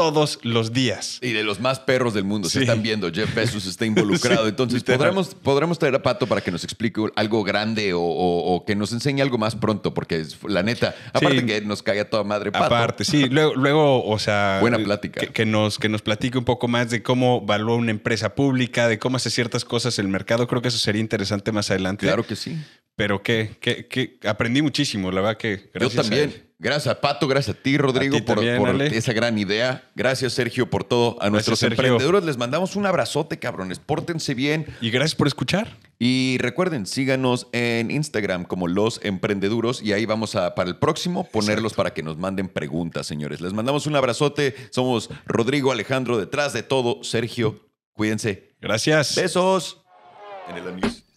todos los días. Y de los más perros del mundo. Se están viendo, Jeff Bezos está involucrado. Entonces, ¿podremos, podremos traer a Pato para que nos explique algo grande o, que nos enseñe algo más pronto, porque la neta, aparte que nos cae toda madre Pato. Aparte, sí. luego, luego, o sea... Buena plática. Que, nos, que nos platique un poco más de cómo valúa una empresa pública, de cómo hace ciertas cosas el mercado. Creo que eso sería interesante más adelante. Claro que sí. Pero que, que, aprendí muchísimo, la verdad que... Gracias Yo también. Gracias a Pato, gracias a ti, Rodrigo, por, esa gran idea. Gracias, Sergio, por todo. A nuestros emprendedores les mandamos un abrazote, cabrones. Pórtense bien. Y gracias por escuchar. Y recuerden, síganos en Instagram como Los Emprendeduros y ahí vamos a, para el próximo, ponerlos para que nos manden preguntas, señores. Les mandamos un abrazote. Somos Rodrigo Alejandro, detrás de todo, Sergio. Cuídense. Gracias. Besos. En el